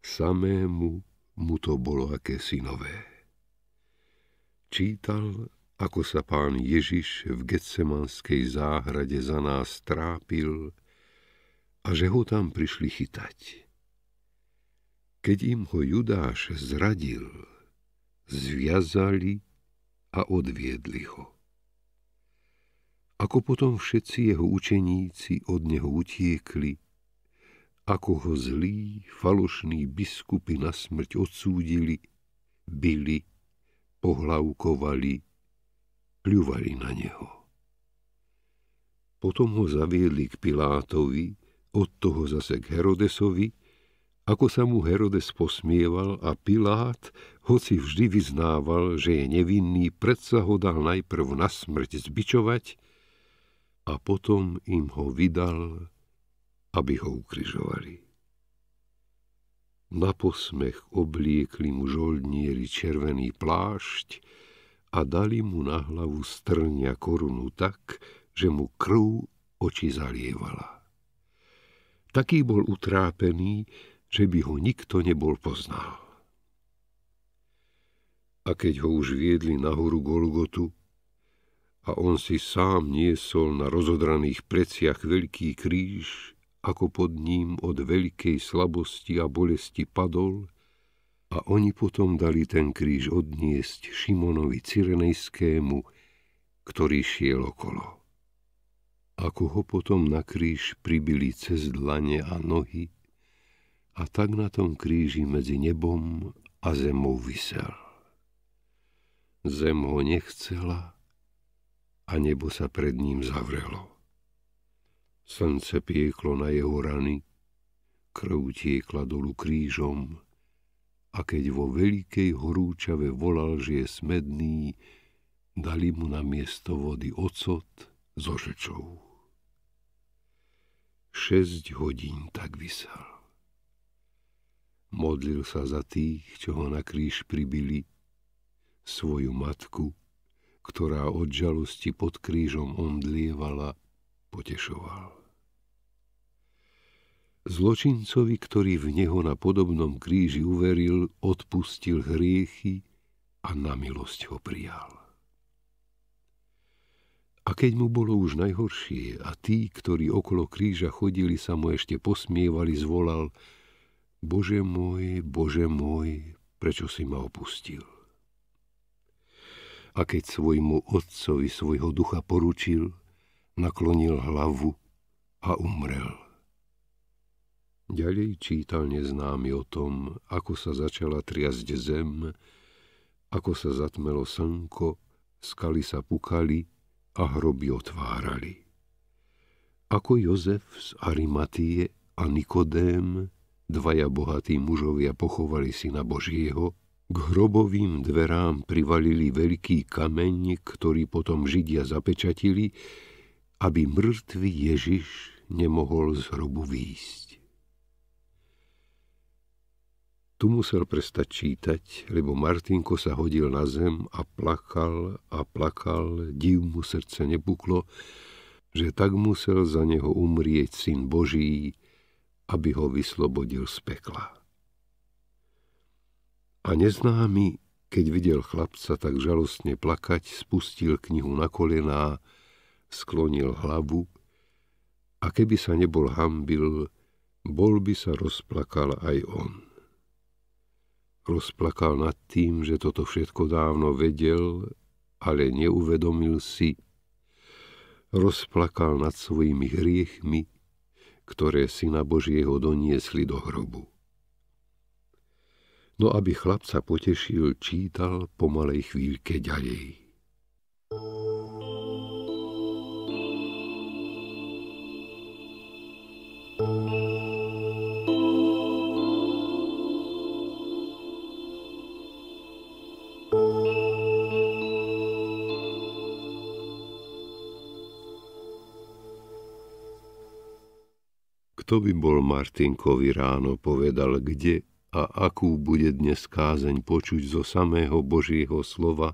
samému mu to bolo akési nové. Čítal, ako sa pán Ježiš v Getsemanskej záhrade za nás trápil a že ho tam prišli chytať. Keď im ho Judáš zradil, zviazali a odviedli ho. Ako potom všetci jeho učeníci od neho utiekli, ako ho zlí, falošní biskupy na smrť odsúdili, byli, pohlavkovali, pľuvali na neho. Potom ho zaviedli k Pilátovi, od toho zase k Herodesovi, ako sa mu Herodes posmieval a Pilát, hoci vždy vyznával, že je nevinný, predsa ho dal najprv na smrť zbičovať a potom im ho vydal, aby ho ukrižovali. Na posmech obliekli mu žoldnieri červený plášť a dali mu na hlavu strnia korunu tak, že mu krv oči zalievala. Taký bol utrápený, že by ho nikto nebol poznal. A keď ho už viedli nahoru Golgotu, a on si sám niesol na rozodraných pleciach veľký kríž, ako pod ním od veľkej slabosti a bolesti padol, a oni potom dali ten kríž odniesť Šimonovi Cyrenejskému, ktorý šiel okolo. Ako ho potom na kríž pribili cez dlane a nohy, a tak na tom kríži medzi nebom a zemou vysel. Zem ho nechcela, a nebo sa pred ním zavrelo. Slnce pieklo na jeho rany, krv tiekla dolu krížom a keď vo veľkej horúčave volal, že je smedný, dali mu na miesto vody ocot so žečou. Šesť hodín tak vysal. Modlil sa za tých, čo ho na kríž pribili, svoju matku, ktorá od žalosti pod krížom omdlievala, potešoval. Zločincovi, ktorý v neho na podobnom kríži uveril, odpustil hriechy a na milosť ho prijal. A keď mu bolo už najhoršie a tí, ktorí okolo kríža chodili, sa mu ešte posmievali, zvolal Bože môj, Bože môj, prečo si ma opustil? a keď svojmu otcovi svojho ducha poručil, naklonil hlavu a umrel. Ďalej čítal neznámy o tom, ako sa začala triasť zem, ako sa zatmelo slnko, skaly sa pukali a hroby otvárali. Ako Jozef z Arimatie a Nikodém, dvaja bohatí mužovia pochovali syna Božieho, k hrobovým dverám privalili veľký kameň, ktorý potom Židia zapečatili, aby mŕtvy Ježiš nemohol z hrobu výjsť. Tu musel prestať čítať, lebo Martinko sa hodil na zem a plakal a plakal, div mu srdce nepuklo, že tak musel za neho umrieť syn Boží, aby ho vyslobodil z pekla. A neznámy, keď videl chlapca tak žalostne plakať, spustil knihu na kolená, sklonil hlavu a keby sa nebol hambil, bol by sa rozplakal aj on. Rozplakal nad tým, že toto všetko dávno vedel, ale neuvedomil si. Rozplakal nad svojimi hriechmi, ktoré syna Božieho doniesli do hrobu no aby chlapca potešil, čítal pomalej chvíľke ďalej. Kto by bol Martinkovi ráno povedal, kde a akú bude dnes kázeň počuť zo samého Božieho slova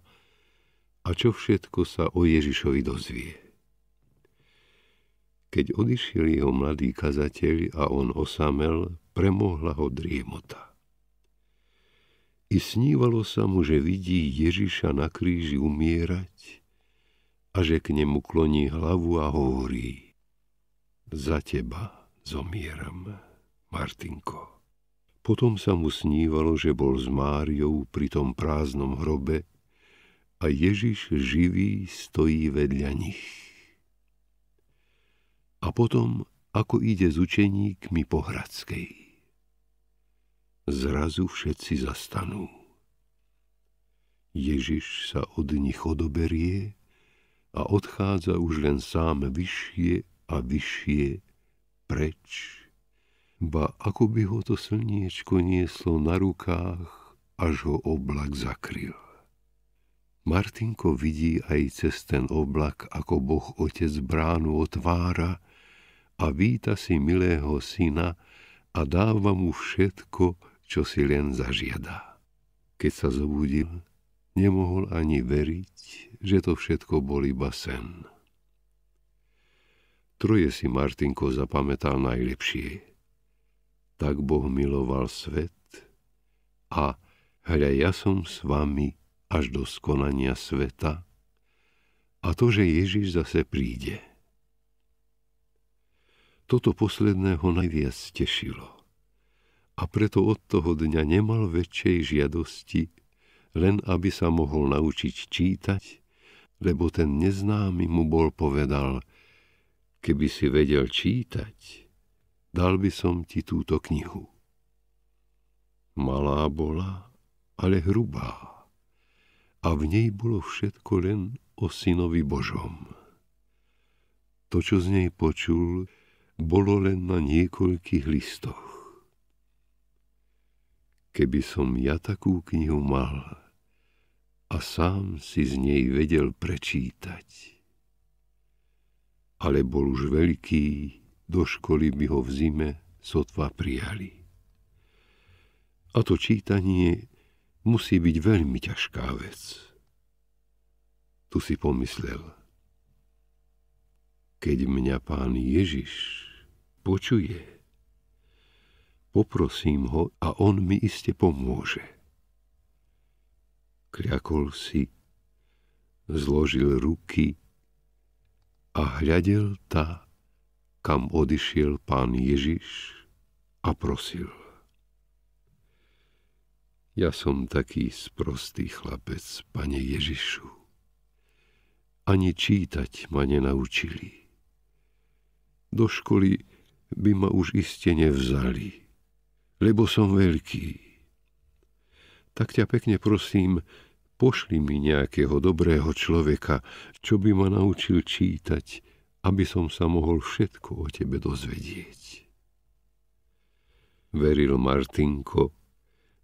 a čo všetko sa o Ježišovi dozvie. Keď odišiel jeho mladý kazateľ a on osamel, premohla ho driemota. I snívalo sa mu, že vidí Ježiša na kríži umierať a že k nemu kloní hlavu a hovorí Za teba zomieram, Martinko. Potom sa mu snívalo, že bol s Máriou pri tom prázdnom hrobe a Ježiš živý stojí vedľa nich. A potom, ako ide s učeníkmi po Hradskej. Zrazu všetci zastanú. Ježiš sa od nich odoberie a odchádza už len sám vyššie a vyššie preč ba ako by ho to slniečko nieslo na rukách, až ho oblak zakryl. Martinko vidí aj cez ten oblak, ako Boh otec bránu otvára a víta si milého syna a dáva mu všetko, čo si len zažiada. Keď sa zobudil, nemohol ani veriť, že to všetko bol iba sen. Troje si Martinko zapamätal najlepšie – tak Boh miloval svet a hľa ja som s vami až do skonania sveta a to, že Ježiš zase príde. Toto posledné ho najviac tešilo a preto od toho dňa nemal väčšej žiadosti, len aby sa mohol naučiť čítať, lebo ten neznámy mu bol povedal, keby si vedel čítať, dal by som ti túto knihu. Malá bola, ale hrubá. A v nej bolo všetko len o synovi Božom. To, čo z nej počul, bolo len na niekoľkých listoch. Keby som ja takú knihu mal a sám si z nej vedel prečítať. Ale bol už veľký do školy by ho v zime sotva prijali. A to čítanie musí byť veľmi ťažká vec. Tu si pomyslel, keď mňa pán Ježiš počuje, poprosím ho a on mi iste pomôže. Kľakol si, zložil ruky a hľadel tak, kam odišiel pán Ježiš a prosil. Ja som taký sprostý chlapec, pane Ježišu. Ani čítať ma nenaučili. Do školy by ma už iste nevzali, lebo som veľký. Tak ťa pekne prosím, pošli mi nejakého dobrého človeka, čo by ma naučil čítať, aby som sa mohol všetko o tebe dozvedieť. Veril Martinko,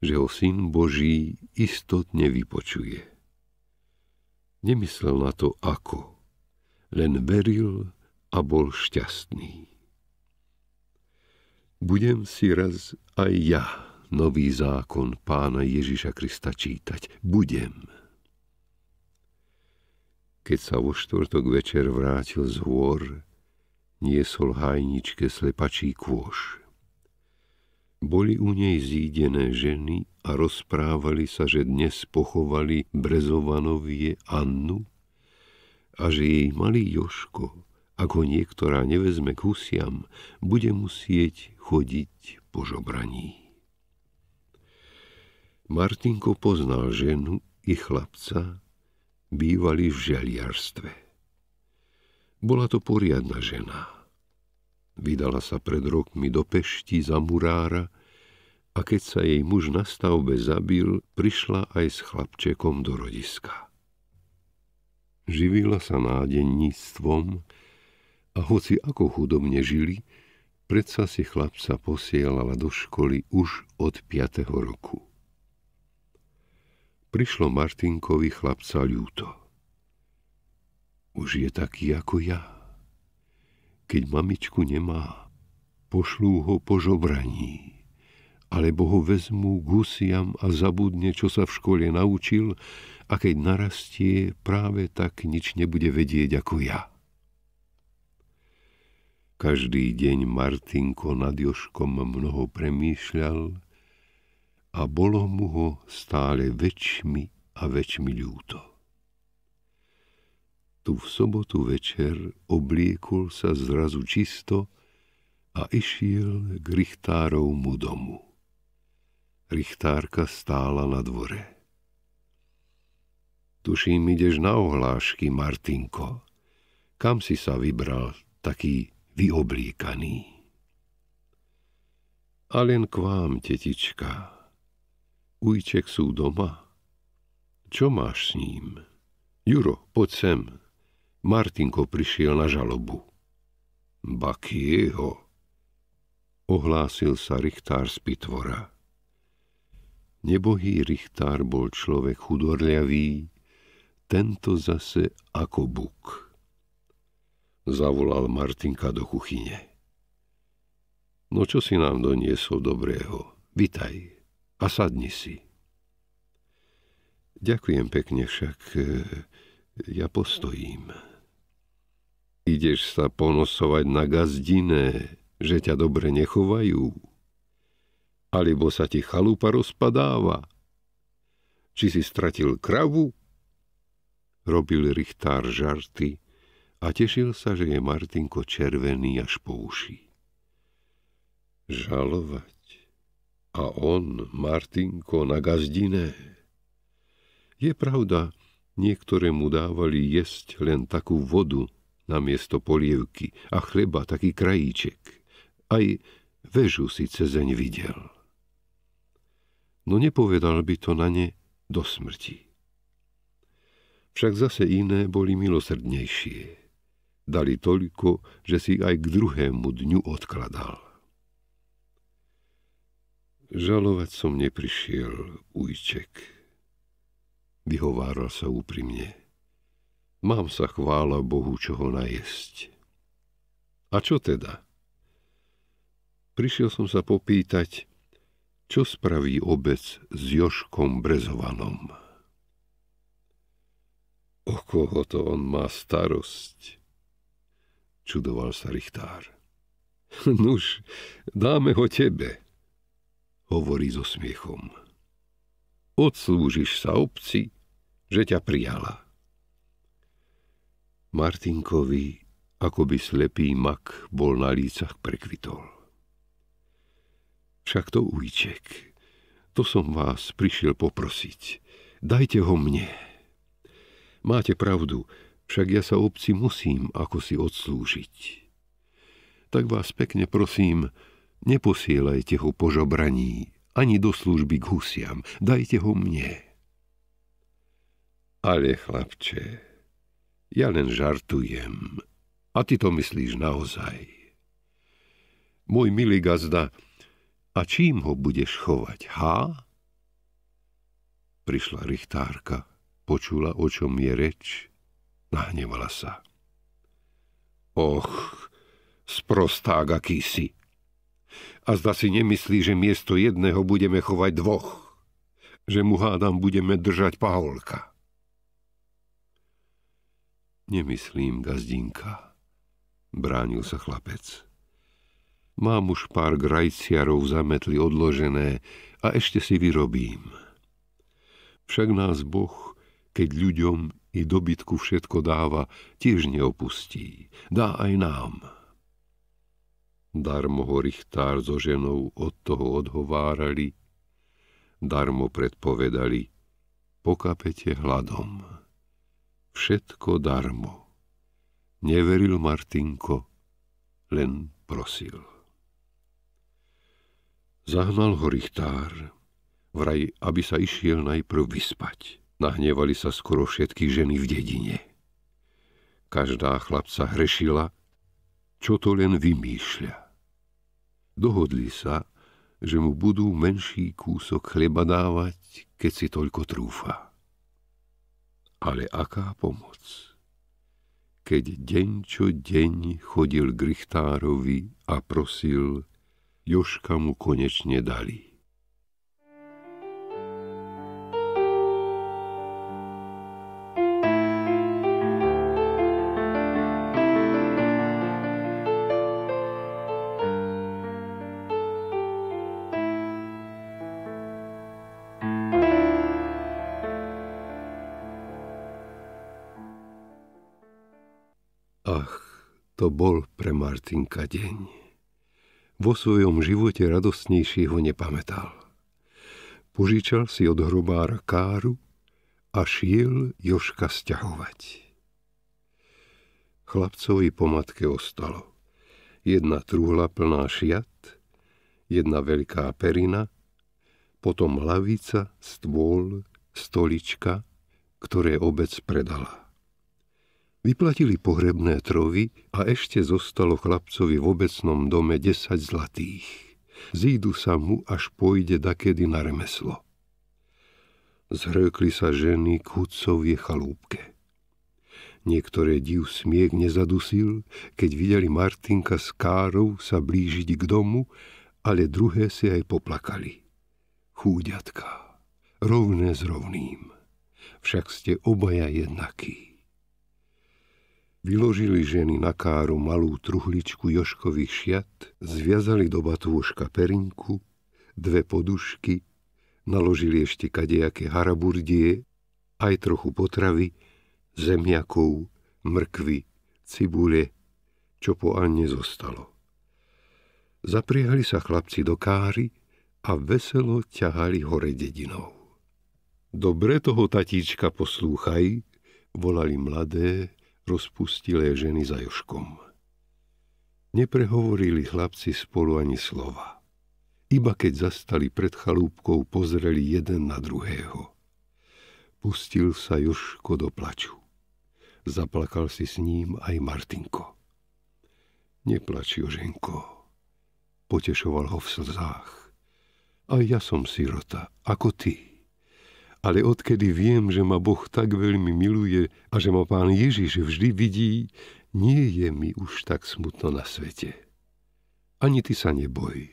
že ho syn Boží istotne vypočuje. Nemyslel na to ako, len veril a bol šťastný. Budem si raz aj ja nový zákon pána Ježiša Krista čítať. Budem. Keď sa vo štvrtok večer vrátil z hôr, niesol hajničke slepačí kôš. Boli u nej zídené ženy a rozprávali sa, že dnes pochovali Brezovanovie Annu a že jej malý Joško, ak ho niektorá nevezme k husiam, bude musieť chodiť po žobraní. Martinko poznal ženu i chlapca, Bývali v želiarstve. Bola to poriadna žena. Vydala sa pred rokmi do Pešti za murára a keď sa jej muž na stavbe zabil, prišla aj s chlapčekom do rodiska. Živila sa nádenníctvom a hoci ako chudobne žili, predsa si chlapca posielala do školy už od 5. roku prišlo Martinkovi chlapca ľúto. Už je taký ako ja. Keď mamičku nemá, pošlú ho po žobraní, alebo ho vezmú gusiam a zabudne, čo sa v škole naučil a keď narastie, práve tak nič nebude vedieť ako ja. Každý deň Martinko nad Joškom mnoho premýšľal, a bolo mu ho stále väčšmi a väčšmi ľúto. Tu v sobotu večer obliekol sa zrazu čisto a išiel k richtárovmu domu. Richtárka stála na dvore. Tuším, ideš na ohlášky, Martinko. Kam si sa vybral taký vyoblíkaný? A len k vám, tetička, Ujček sú doma? Čo máš s ním? Juro, poď sem. Martinko prišiel na žalobu. Bakieho, ohlásil sa Richtár z Pitvora. Nebohý Richtár bol človek chudorľavý, tento zase ako buk. Zavolal Martinka do kuchyne. No čo si nám doniesol dobrého? Vitaj a sadni si. Ďakujem pekne, však e, ja postojím. Ideš sa ponosovať na gazdine, že ťa dobre nechovajú. Alebo sa ti chalupa rozpadáva. Či si stratil kravu? Robil Richtár žarty a tešil sa, že je Martinko červený až po uši. Žalovať a on, Martinko, na gazdine. Je pravda, niektoré mu dávali jesť len takú vodu na miesto polievky a chleba taký krajíček. Aj vežu si cezeň videl. No nepovedal by to na ne do smrti. Však zase iné boli milosrdnejšie. Dali toľko, že si aj k druhému dňu odkladal. Žalovať som neprišiel, ujček. Vyhováral sa úprimne. Mám sa chvála Bohu, čo ho najesť. A čo teda? Prišiel som sa popýtať, čo spraví obec s Joškom Brezovanom. O koho to on má starosť? Čudoval sa Richtár. Nuž, dáme ho tebe hovorí so smiechom. Odslúžiš sa obci, že ťa prijala. Martinkovi, ako by slepý mak, bol na lícach prekvitol. Však to ujček, to som vás prišiel poprosiť. Dajte ho mne. Máte pravdu, však ja sa obci musím ako si odslúžiť. Tak vás pekne prosím, Neposielajte ho po žobraní, ani do služby k husiam, dajte ho mne. Ale chlapče, ja len žartujem a ty to myslíš naozaj. Môj milý gazda, a čím ho budeš chovať, ha? Prišla richtárka, počula, o čom je reč, nahnevala sa. Och, sprosták aký si, a zda si nemyslí, že miesto jedného budeme chovať dvoch. Že mu hádam budeme držať paholka. Nemyslím, gazdinka, bránil sa chlapec. Mám už pár grajciarov zametli odložené a ešte si vyrobím. Však nás Boh, keď ľuďom i dobytku všetko dáva, tiež neopustí. Dá aj nám. Darmo ho Richtár so ženou od toho odhovárali, darmo predpovedali, pokapete hladom. Všetko darmo. Neveril Martinko, len prosil. Zahnal ho Richtár, vraj, aby sa išiel najprv vyspať. Nahnevali sa skoro všetky ženy v dedine. Každá chlapca hrešila, čo to len vymýšľa. Dohodli sa, že mu budú menší kúsok chleba dávať, keď si toľko trúfa. Ale aká pomoc? Keď deň čo deň chodil k Richtárovi a prosil, Joška mu konečne dali. Ach, to bol pre Martinka deň. Vo svojom živote radostnejší ho nepamätal. Požičal si od hrobára káru a šiel Joška sťahovať. Chlapcovi po matke ostalo. Jedna trúhla plná šiat, jedna veľká perina, potom hlavica, stôl, stolička, ktoré obec predala. Vyplatili pohrebné trovy a ešte zostalo chlapcovi v obecnom dome 10 zlatých. Zídu sa mu, až pôjde dakedy na remeslo. Zhrkli sa ženy k hudcovie chalúbke. Niektoré div smiech nezadusil, keď videli Martinka s Károv sa blížiť k domu, ale druhé si aj poplakali. Chúďatka, rovné s rovným, však ste obaja jednakí. Vyložili ženy na káru malú truhličku joškových šiat, zviazali do batúška perinku, dve podušky, naložili ešte kadejaké haraburdie, aj trochu potravy, zemiakov, mrkvy, cibule, čo po Anne zostalo. Zapriehali sa chlapci do káry a veselo ťahali hore dedinou. Dobre toho tatíčka poslúchaj, volali mladé, rozpustilé ženy za Joškom. Neprehovorili chlapci spolu ani slova. Iba keď zastali pred chalúbkou, pozreli jeden na druhého. Pustil sa Joško do plaču. Zaplakal si s ním aj Martinko. Neplač, Joženko, potešoval ho v slzách. A ja som sirota, ako ty ale odkedy viem, že ma Boh tak veľmi miluje a že ma Pán Ježiš vždy vidí, nie je mi už tak smutno na svete. Ani ty sa neboj,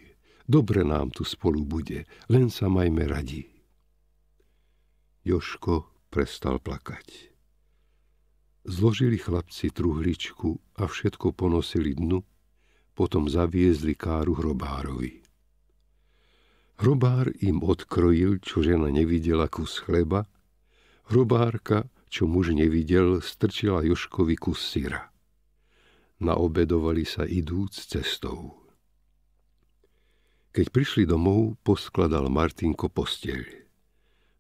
dobre nám tu spolu bude, len sa majme radi. Joško prestal plakať. Zložili chlapci truhličku a všetko ponosili dnu, potom zaviezli káru hrobárovi. Hrobár im odkrojil, čo žena nevidela kus chleba, hrobárka, čo muž nevidel, strčila Joškovi kus syra. Naobedovali sa idúc cestou. Keď prišli domov, poskladal Martinko posteľ.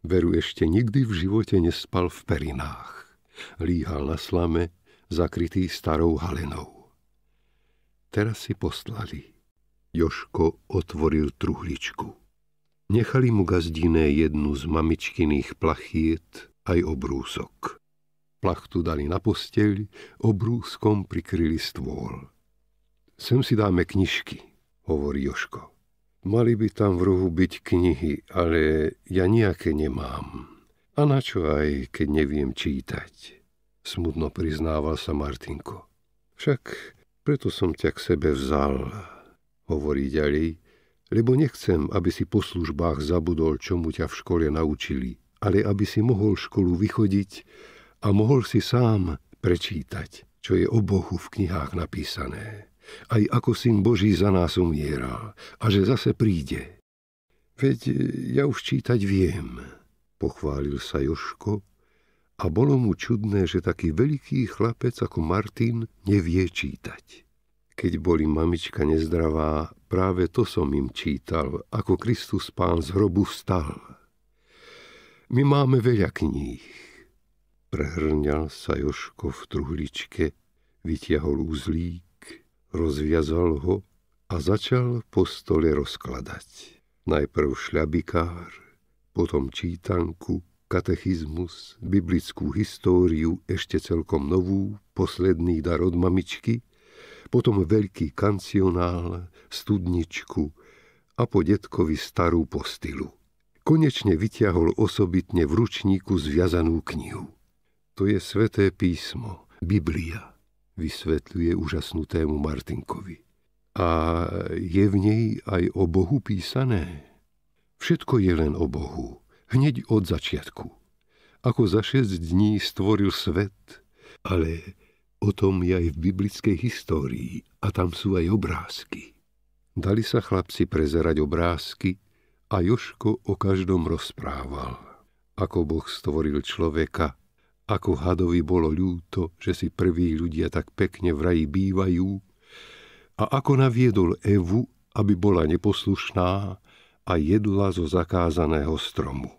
Veru ešte nikdy v živote nespal v perinách. Líhal na slame, zakrytý starou halenou. Teraz si poslali. Joško otvoril truhličku. Nechali mu gazdiné jednu z mamičkiných plachiet aj obrúsok. Plachtu dali na posteľ, obrúskom prikryli stôl. Sem si dáme knižky, hovorí Joško. Mali by tam v rohu byť knihy, ale ja nejaké nemám. A na čo aj, keď neviem čítať? Smutno priznával sa Martinko. Však preto som ťa k sebe vzal, hovorí ďalej lebo nechcem, aby si po službách zabudol, čo mu ťa v škole naučili, ale aby si mohol školu vychodiť a mohol si sám prečítať, čo je o Bohu v knihách napísané, aj ako syn Boží za nás umieral a že zase príde. Veď e, ja už čítať viem, pochválil sa Joško a bolo mu čudné, že taký veľký chlapec ako Martin nevie čítať keď boli mamička nezdravá, práve to som im čítal, ako Kristus pán z hrobu vstal. My máme veľa kníh. Prehrňal sa Joško v truhličke, vytiahol uzlík, rozviazal ho a začal po stole rozkladať. Najprv šľabikár, potom čítanku, katechizmus, biblickú históriu, ešte celkom novú, posledný dar od mamičky – potom veľký kancionál, studničku a po detkovi starú postilu. Konečne vyťahol osobitne v ručníku zviazanú knihu. To je sveté písmo, Biblia, vysvetľuje úžasnutému Martinkovi. A je v nej aj o Bohu písané. Všetko je len o Bohu, hneď od začiatku. Ako za šesť dní stvoril svet, ale O tom je aj v biblickej histórii a tam sú aj obrázky. Dali sa chlapci prezerať obrázky a Joško o každom rozprával. Ako Boh stvoril človeka, ako hadovi bolo ľúto, že si prví ľudia tak pekne v raji bývajú, a ako naviedol Evu, aby bola neposlušná a jedla zo zakázaného stromu.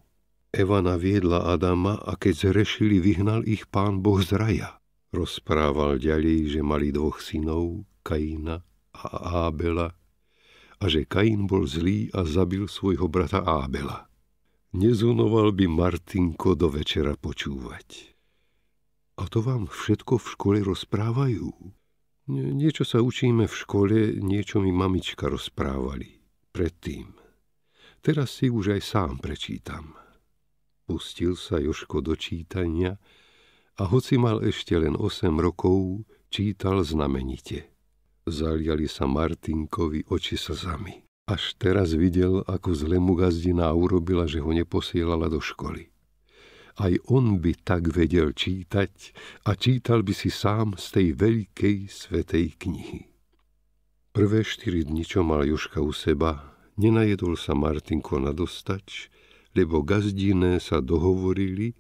Eva naviedla Adama a keď zrešili, vyhnal ich pán Boh z raja. Rozprával ďalej, že mali dvoch synov, Kaina a Ábela, a že Kain bol zlý a zabil svojho brata Ábela. Nezonoval by Martinko do večera počúvať. A to vám všetko v škole rozprávajú? Niečo sa učíme v škole, niečo mi mamička rozprávali predtým. Teraz si už aj sám prečítam. Pustil sa Joško do čítania, a hoci mal ešte len 8 rokov, čítal znamenite. Zaliali sa Martinkovi oči slzami. Až teraz videl, ako mu gazdina urobila, že ho neposielala do školy. Aj on by tak vedel čítať a čítal by si sám z tej veľkej svetej knihy. Prvé štyri dni, čo mal Joška u seba, nenajedol sa Martinko na dostač, lebo gazdiné sa dohovorili,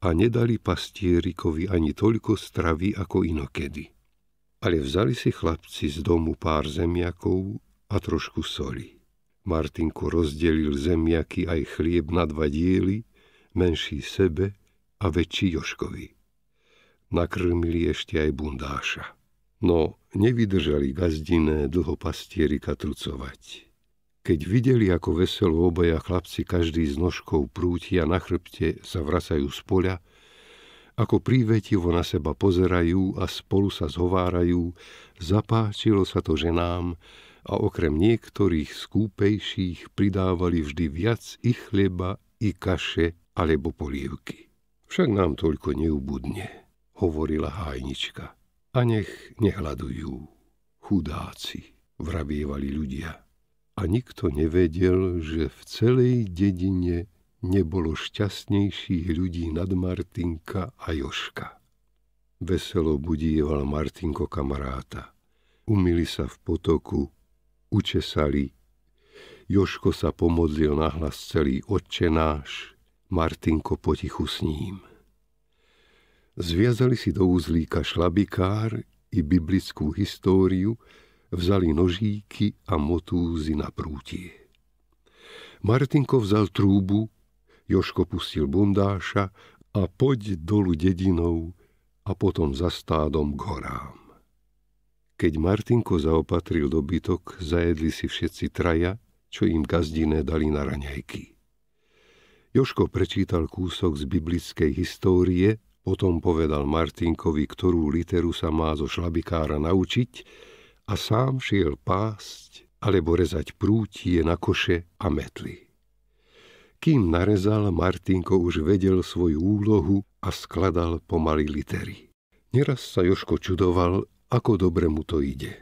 a nedali pastierikovi ani toľko stravy ako inokedy. Ale vzali si chlapci z domu pár zemiakov a trošku soli. Martinko rozdelil zemiaky aj chlieb na dva diely, menší sebe a väčší Joškovi. Nakrmili ešte aj bundáša. No, nevydržali gazdiné dlho pastierika trucovať. Keď videli, ako veselo obaja chlapci každý z nožkou prútia na chrbte sa vracajú z poľa, ako prívetivo na seba pozerajú a spolu sa zhovárajú, zapáčilo sa to ženám a okrem niektorých skúpejších pridávali vždy viac i chleba, i kaše alebo polievky. Však nám toľko neubudne, hovorila hájnička. A nech nehľadujú, chudáci, vravievali ľudia a nikto nevedel, že v celej dedine nebolo šťastnejších ľudí nad Martinka a Joška. Veselo budíval Martinko kamaráta. Umili sa v potoku, učesali. Joško sa pomodlil nahlas celý odčenáš, Martinko potichu s ním. Zviazali si do uzlíka šlabikár i biblickú históriu, vzali nožíky a motúzy na prútie. Martinko vzal trúbu, Joško pustil bundáša a poď dolu dedinou a potom za stádom k horám. Keď Martinko zaopatril dobytok, zajedli si všetci traja, čo im gazdiné dali na raňajky. Joško prečítal kúsok z biblickej histórie, potom povedal Martinkovi, ktorú literu sa má zo šlabikára naučiť a sám šiel pásť alebo rezať prútie na koše a metly. Kým narezal, Martinko už vedel svoju úlohu a skladal pomaly litery. Neraz sa Joško čudoval, ako dobre mu to ide.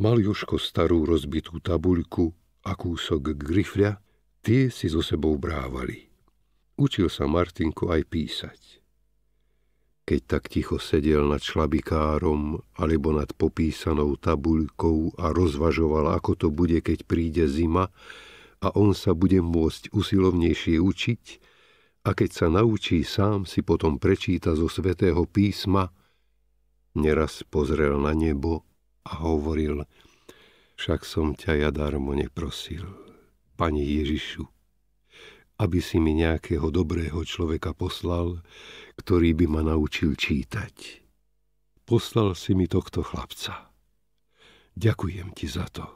Mal Joško starú rozbitú tabuľku a kúsok grifľa, tie si so sebou brávali. Učil sa Martinko aj písať keď tak ticho sedel nad šlabikárom alebo nad popísanou tabuľkou a rozvažoval, ako to bude, keď príde zima a on sa bude môcť usilovnejšie učiť a keď sa naučí sám, si potom prečíta zo svetého písma, neraz pozrel na nebo a hovoril, však som ťa ja darmo neprosil, Pani Ježišu, aby si mi nejakého dobrého človeka poslal, ktorý by ma naučil čítať. Poslal si mi tohto chlapca. Ďakujem ti za to.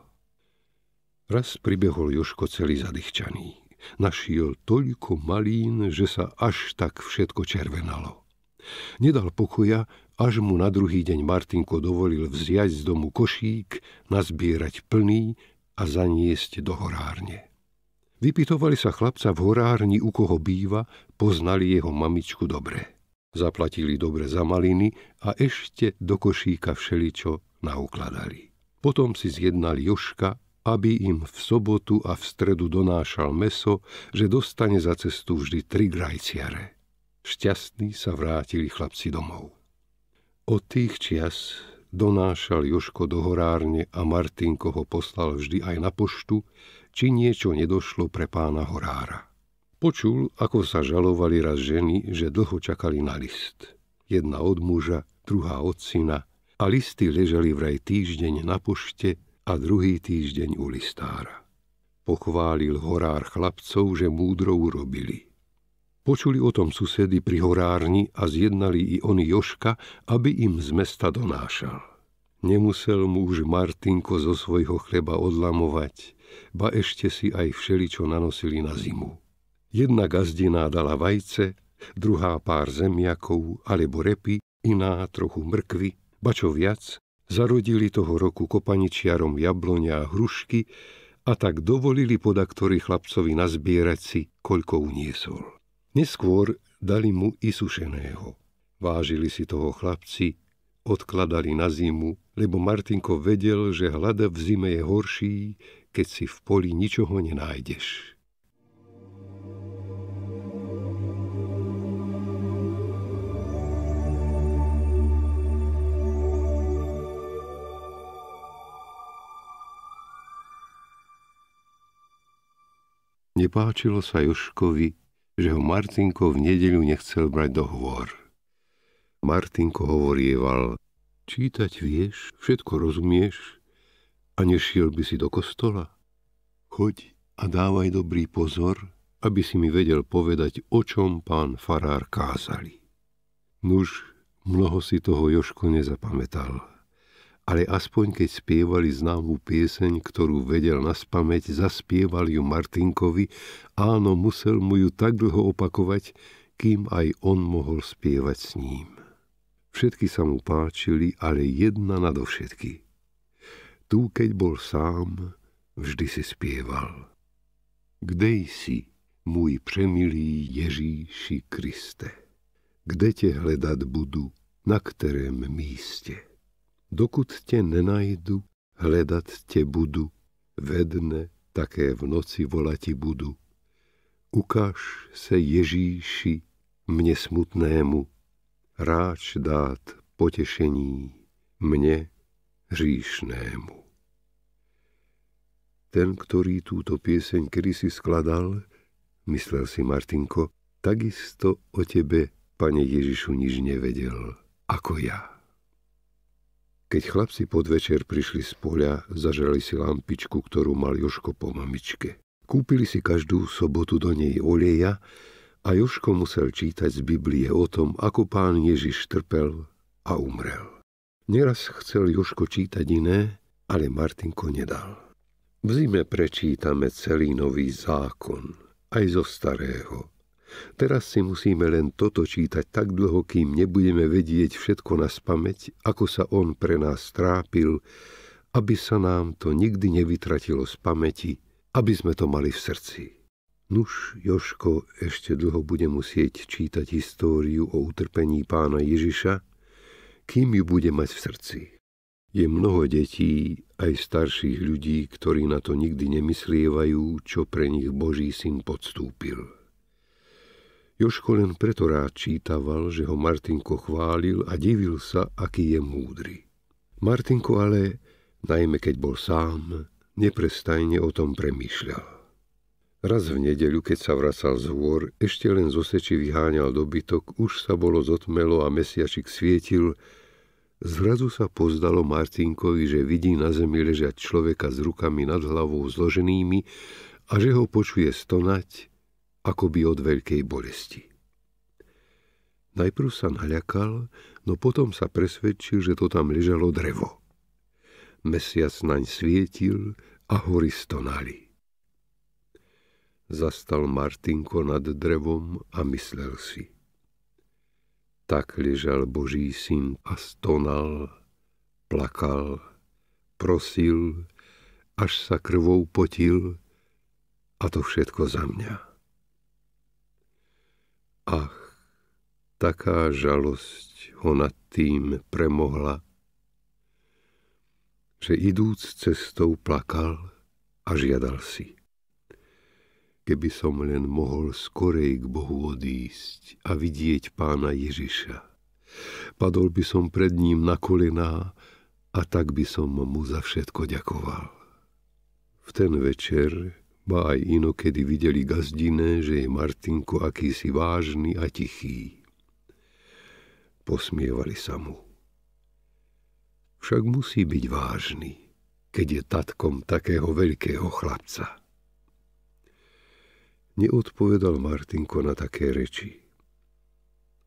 Raz pribehol Joško celý zadýchčaný. Našiel toľko malín, že sa až tak všetko červenalo. Nedal pokoja, až mu na druhý deň Martinko dovolil vziať z domu košík, nazbierať plný a zaniesť do horárne. Vypytovali sa chlapca v horárni, u koho býva, poznali jeho mamičku dobre. Zaplatili dobre za maliny a ešte do košíka všeličo naukladali. Potom si zjednali Joška, aby im v sobotu a v stredu donášal meso, že dostane za cestu vždy tri grajciare. Šťastní sa vrátili chlapci domov. Od tých čias donášal Joško do horárne a Martinko ho poslal vždy aj na poštu, či niečo nedošlo pre pána Horára. Počul, ako sa žalovali raz ženy, že dlho čakali na list. Jedna od muža, druhá od syna a listy ležali vraj týždeň na pošte a druhý týždeň u listára. Pochválil horár chlapcov, že múdro urobili. Počuli o tom susedy pri horárni a zjednali i oni Joška, aby im z mesta donášal. Nemusel mu už Martinko zo svojho chleba odlamovať, ba ešte si aj všeličo nanosili na zimu. Jedna gazdina dala vajce, druhá pár zemiakov alebo repy, iná trochu mrkvy, ba čo viac, zarodili toho roku kopaničiarom jablonia a hrušky a tak dovolili podaktory chlapcovi nazbierať si, koľko uniesol. Neskôr dali mu i sušeného. Vážili si toho chlapci, odkladali na zimu, lebo Martinko vedel, že hlada v zime je horší, keď si v poli ničoho nenájdeš. Nepáčilo sa Joškovi, že ho Martinko v nedeľu nechcel brať do hôr. Martinko hovorieval, čítať vieš, všetko rozumieš, a nešiel by si do kostola? Choď a dávaj dobrý pozor, aby si mi vedel povedať, o čom pán farár kázali. Nuž, mnoho si toho Joško nezapamätal, ale aspoň keď spievali známú pieseň, ktorú vedel na spameť, zaspieval ju Martinkovi, áno, musel mu ju tak dlho opakovať, kým aj on mohol spievať s ním. Všetky sa mu páčili, ale jedna nadovšetky – tu, keď bol sám, vždy si spieval. Kde si, môj přemilý Ježíši Kriste? Kde te hledat budu, na kterém místě? Dokud te nenajdu, hledat te budu, ve dne, také v noci volati budu. Ukáž se Ježíši, mne smutnému, ráč dát potešení, mne hříšnému. Ten, ktorý túto pieseň kedysi skladal, myslel si Martinko, takisto o tebe, pane Ježišu, nič nevedel, ako ja. Keď chlapci podvečer prišli z poľa, zažali si lampičku, ktorú mal Joško po mamičke. Kúpili si každú sobotu do nej oleja a Joško musel čítať z Biblie o tom, ako pán Ježiš trpel a umrel. Neraz chcel Joško čítať iné, ale Martinko nedal. V zime prečítame celý nový zákon, aj zo starého. Teraz si musíme len toto čítať tak dlho, kým nebudeme vedieť všetko na spameť, ako sa on pre nás trápil, aby sa nám to nikdy nevytratilo z pamäti, aby sme to mali v srdci. Nuž, Joško ešte dlho bude musieť čítať históriu o utrpení pána Ježiša, kým ju bude mať v srdci. Je mnoho detí, aj starších ľudí, ktorí na to nikdy nemyslievajú, čo pre nich Boží syn podstúpil. Joško len preto rád čítaval, že ho Martinko chválil a divil sa, aký je múdry. Martinko ale, najmä keď bol sám, neprestajne o tom premýšľal. Raz v nedeľu, keď sa vracal z hôr, ešte len zo seči vyháňal dobytok, už sa bolo zotmelo a mesiačik svietil. Zrazu sa pozdalo Martinkovi, že vidí na zemi ležať človeka s rukami nad hlavou zloženými a že ho počuje stonať, by od veľkej bolesti. Najprv sa naľakal, no potom sa presvedčil, že to tam ležalo drevo. Mesiac naň svietil a hory stonali. Zastal Martinko nad drevom a myslel si. Tak ležal Boží syn a stonal, plakal, prosil, až sa krvou potil a to všetko za mňa. Ach, taká žalosť ho nad tým premohla, že idúc cestou plakal a žiadal si keby som len mohol skorej k Bohu odísť a vidieť pána Ježiša. Padol by som pred ním na kolená a tak by som mu za všetko ďakoval. V ten večer, ba aj inokedy videli gazdine, že je Martinko akýsi vážny a tichý. Posmievali sa mu. Však musí byť vážny, keď je tatkom takého veľkého chlapca neodpovedal Martinko na také reči.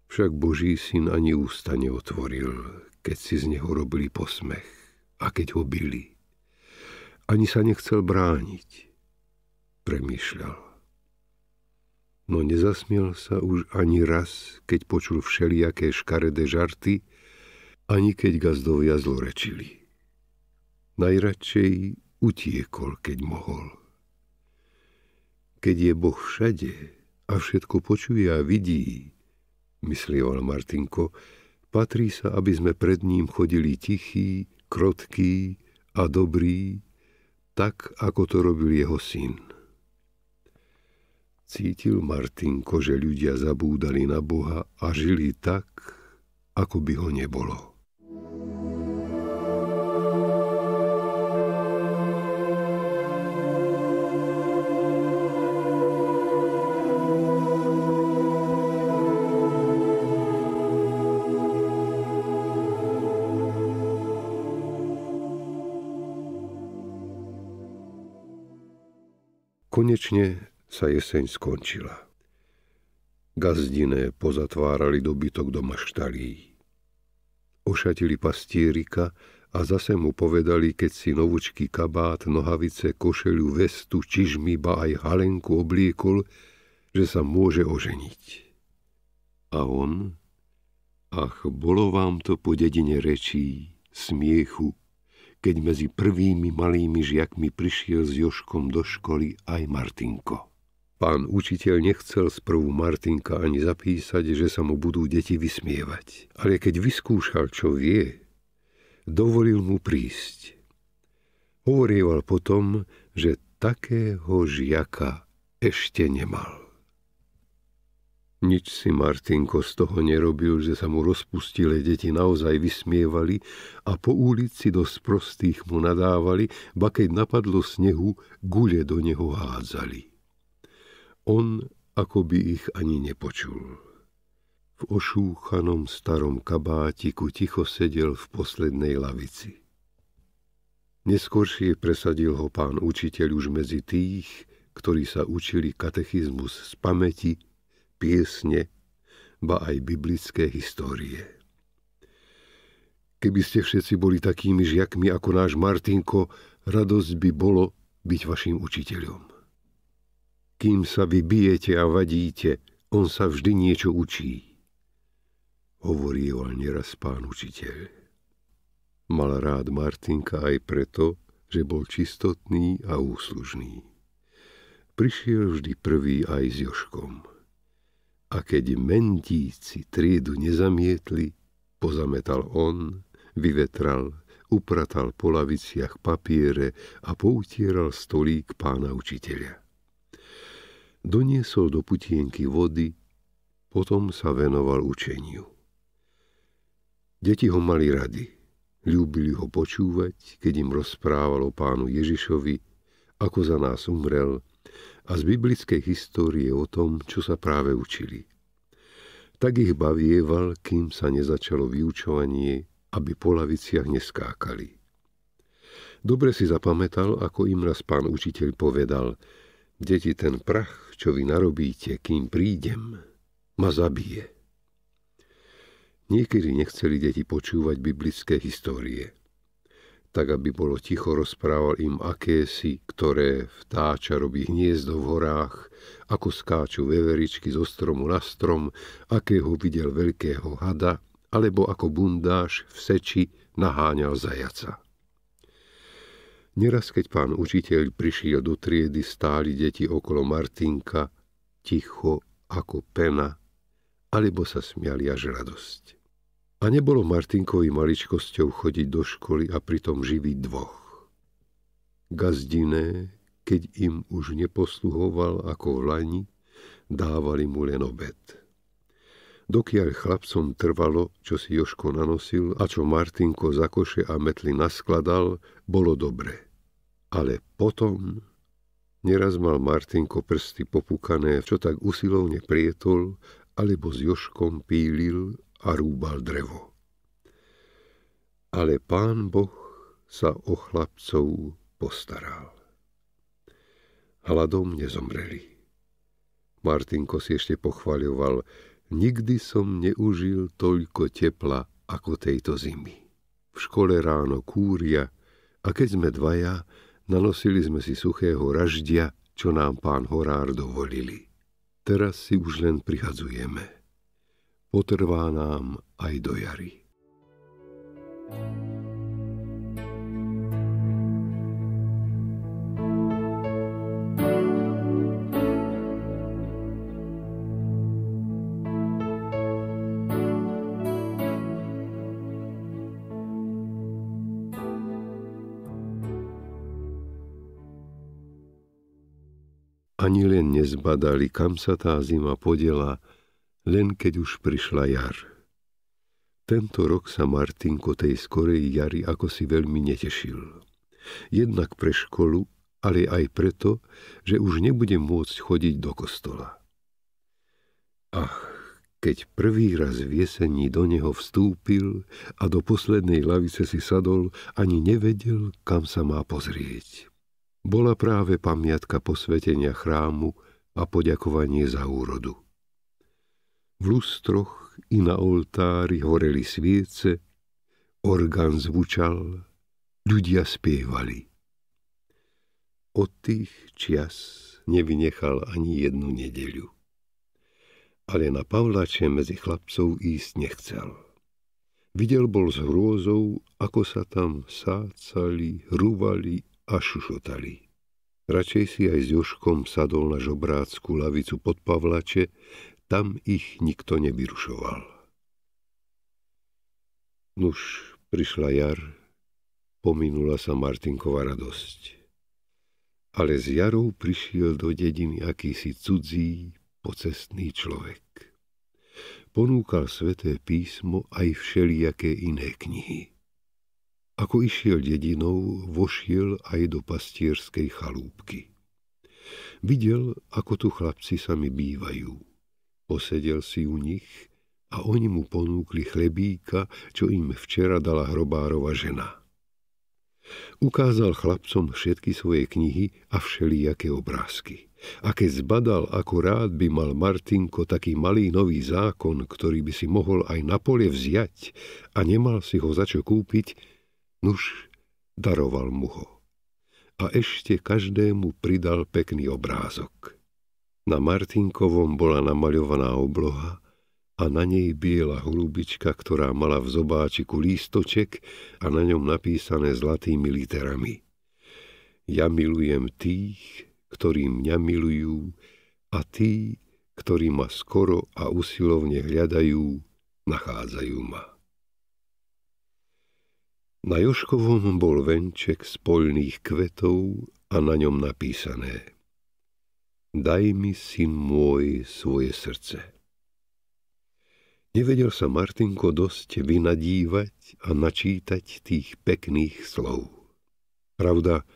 Však Boží syn ani ústa neotvoril, keď si z neho robili posmech a keď ho byli. Ani sa nechcel brániť, premýšľal. No nezasmiel sa už ani raz, keď počul všelijaké škaredé žarty, ani keď gazdovia zlorečili. Najradšej utiekol, keď mohol. Keď je Boh všade a všetko počuje a vidí, myslieval Martinko, patrí sa, aby sme pred ním chodili tichí, krotkí a dobrý, tak, ako to robil jeho syn. Cítil Martinko, že ľudia zabúdali na Boha a žili tak, ako by ho nebolo. Konečne sa jeseň skončila. Gazdiné pozatvárali dobytok do maštalí. Ošatili pastierika a zase mu povedali, keď si novučky kabát, nohavice, košelu, vestu, čižmy, ba aj halenku obliekol, že sa môže oženiť. A on? Ach, bolo vám to po dedine rečí, smiechu, keď medzi prvými malými žiakmi prišiel s Joškom do školy aj Martinko. Pán učiteľ nechcel sprvu Martinka ani zapísať, že sa mu budú deti vysmievať. Ale keď vyskúšal, čo vie, dovolil mu prísť. Hovorieval potom, že takého žiaka ešte nemal. Nič si Martinko z toho nerobil, že sa mu rozpustile deti naozaj vysmievali a po ulici do sprostých mu nadávali, ba keď napadlo snehu, gule do neho hádzali. On akoby ich ani nepočul. V ošúchanom starom kabátiku ticho sedel v poslednej lavici. Neskôršie presadil ho pán učiteľ už medzi tých, ktorí sa učili katechizmus z pamäti piesne, ba aj biblické histórie. Keby ste všetci boli takými žiakmi ako náš Martinko, radosť by bolo byť vašim učiteľom. Kým sa vybijete a vadíte, on sa vždy niečo učí. hovoril nieraz pán učiteľ. Mal rád Martinka aj preto, že bol čistotný a úslužný. Prišiel vždy prvý aj s Joškom. A keď mentíci triedu nezamietli, pozametal on, vyvetral, upratal po laviciach papiere a poutieral stolík pána učiteľa. Doniesol do putienky vody, potom sa venoval učeniu. Deti ho mali rady. Ľúbili ho počúvať, keď im rozprával o pánu Ježišovi, ako za nás umrel a z biblickej histórie o tom, čo sa práve učili. Tak ich bavieval, kým sa nezačalo vyučovanie, aby po laviciach neskákali. Dobre si zapamätal, ako im raz pán učiteľ povedal, deti ten prach, čo vy narobíte, kým prídem, ma zabije. Niekedy nechceli deti počúvať biblické histórie – tak aby bolo ticho, rozprával im akési, ktoré vtáča robí hniezdo v horách, ako skáču veveričky zo stromu na strom, akého videl veľkého hada, alebo ako bundáš v seči naháňal zajaca. Neraz, keď pán učiteľ prišiel do triedy, stáli deti okolo Martinka, ticho ako pena, alebo sa smiali až radosť. A nebolo Martinkovi maličkosťou chodiť do školy a pritom živiť dvoch. Gazdiné, keď im už neposluhoval ako v lani, dávali mu len obed. Dokiaľ chlapcom trvalo, čo si Joško nanosil a čo Martinko za koše a metly naskladal, bolo dobre. Ale potom... Neraz mal Martinko prsty popúkané, čo tak usilovne prietol, alebo s Joškom pílil a rúbal drevo. Ale pán Boh sa o chlapcov postaral. Hladom nezomreli. Martinko si ešte pochvaľoval, nikdy som neužil toľko tepla ako tejto zimy. V škole ráno kúria a keď sme dvaja, nanosili sme si suchého raždia, čo nám pán Horár dovolili. Teraz si už len prihadzujeme potrvá nám aj do jary. Ani len nezbadali, kam sa tá zima podela, len keď už prišla jar. Tento rok sa Martinko tej skorej jary ako si veľmi netešil. Jednak pre školu, ale aj preto, že už nebude môcť chodiť do kostola. Ach, keď prvý raz v jesení do neho vstúpil a do poslednej lavice si sadol, ani nevedel, kam sa má pozrieť. Bola práve pamiatka posvetenia chrámu a poďakovanie za úrodu. V lustroch i na oltári horeli sviece, orgán zvučal, ľudia spievali. Od tých čias nevynechal ani jednu nedeľu. Ale na Pavlače medzi chlapcov ísť nechcel. Videl bol s hrôzou, ako sa tam sácali, rúvali a šušotali. Radšej si aj s Joškom sadol na žobrácku lavicu pod Pavlače tam ich nikto nevyrušoval. Nuž, prišla jar, pominula sa Martinkova radosť. Ale z jarou prišiel do dediny akýsi cudzí, pocestný človek. Ponúkal sveté písmo aj všelijaké iné knihy. Ako išiel dedinou, vošiel aj do pastierskej chalúbky. Videl, ako tu chlapci sami bývajú Posedel si u nich a oni mu ponúkli chlebíka, čo im včera dala hrobárova žena. Ukázal chlapcom všetky svoje knihy a všelijaké obrázky. A keď zbadal, ako rád by mal Martinko taký malý nový zákon, ktorý by si mohol aj na pole vziať a nemal si ho za čo kúpiť, nuž daroval mu ho. A ešte každému pridal pekný obrázok. Na Martinkovom bola namaľovaná obloha a na nej biela holubička, ktorá mala v zobáčiku lístoček a na ňom napísané zlatými literami. Ja milujem tých, ktorí mňa milujú a tí, ktorí ma skoro a usilovne hľadajú, nachádzajú ma. Na Joškovom bol venček spoľných kvetov a na ňom napísané – Daj mi, syn môj, svoje srdce. Nevedel sa Martinko dosť vynadívať a načítať tých pekných slov. Pravda,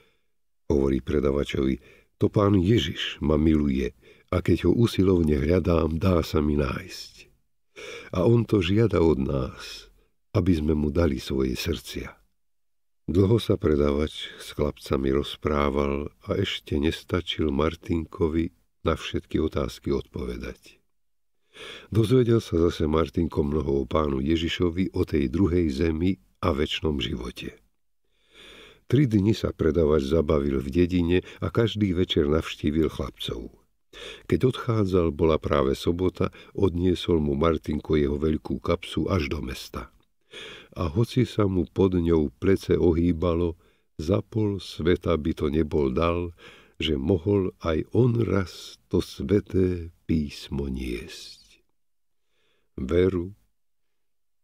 hovorí predavačovi, to pán Ježiš ma miluje a keď ho usilovne hľadám, dá sa mi nájsť. A on to žiada od nás, aby sme mu dali svoje srdcia. Dlho sa predavač s chlapcami rozprával a ešte nestačil Martinkovi na všetky otázky odpovedať. Dozvedel sa zase Martinko mnoho o pánu Ježišovi, o tej druhej zemi a väčšnom živote. Tri dni sa predavač zabavil v dedine a každý večer navštívil chlapcov. Keď odchádzal, bola práve sobota, odniesol mu Martinko jeho veľkú kapsu až do mesta a hoci sa mu pod ňou plece ohýbalo, za pol sveta by to nebol dal, že mohol aj on raz to sveté písmo niesť. Veru,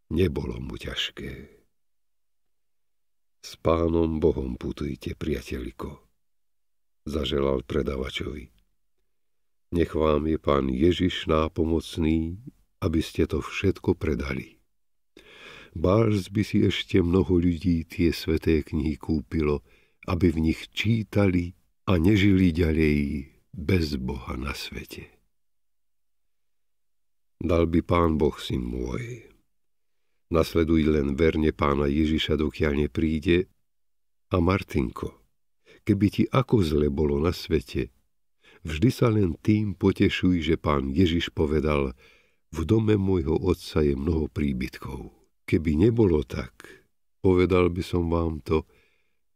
nebolo mu ťažké. S pánom Bohom putujte, priateľko, zaželal predavačovi. Nech vám je pán Ježiš nápomocný, aby ste to všetko predali bárs by si ešte mnoho ľudí tie sveté knihy kúpilo, aby v nich čítali a nežili ďalej bez Boha na svete. Dal by pán Boh si môj. Nasleduj len verne pána Ježiša, dokiaľ nepríde. A Martinko, keby ti ako zle bolo na svete, vždy sa len tým potešuj, že pán Ježiš povedal, v dome môjho otca je mnoho príbytkov. Keby nebolo tak, povedal by som vám to,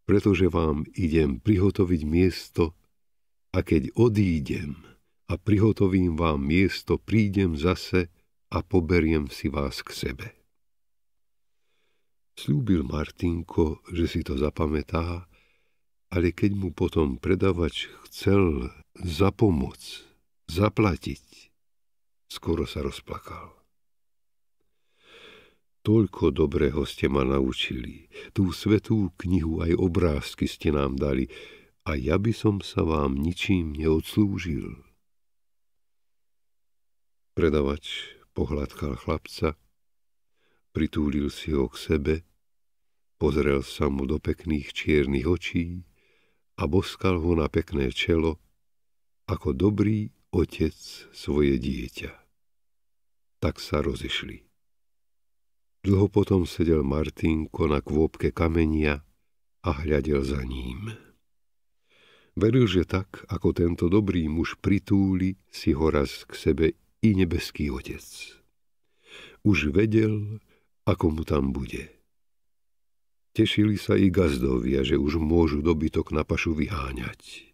pretože vám idem prihotoviť miesto a keď odídem a prihotovím vám miesto, prídem zase a poberiem si vás k sebe. Sľúbil Martinko, že si to zapamätá, ale keď mu potom predavač chcel za pomoc zaplatiť, skoro sa rozplakal. Toľko dobrého ste ma naučili. Tú svetú knihu aj obrázky ste nám dali a ja by som sa vám ničím neodslúžil. Predavač pohľadkal chlapca, pritúlil si ho k sebe, pozrel sa mu do pekných čiernych očí a boskal ho na pekné čelo, ako dobrý otec svoje dieťa. Tak sa rozišli. Dlho potom sedel Martinko na kvôbke kamenia a hľadel za ním. Veril, že tak, ako tento dobrý muž pritúli si ho raz k sebe i nebeský otec. Už vedel, ako mu tam bude. Tešili sa i gazdovia, že už môžu dobytok na pašu vyháňať.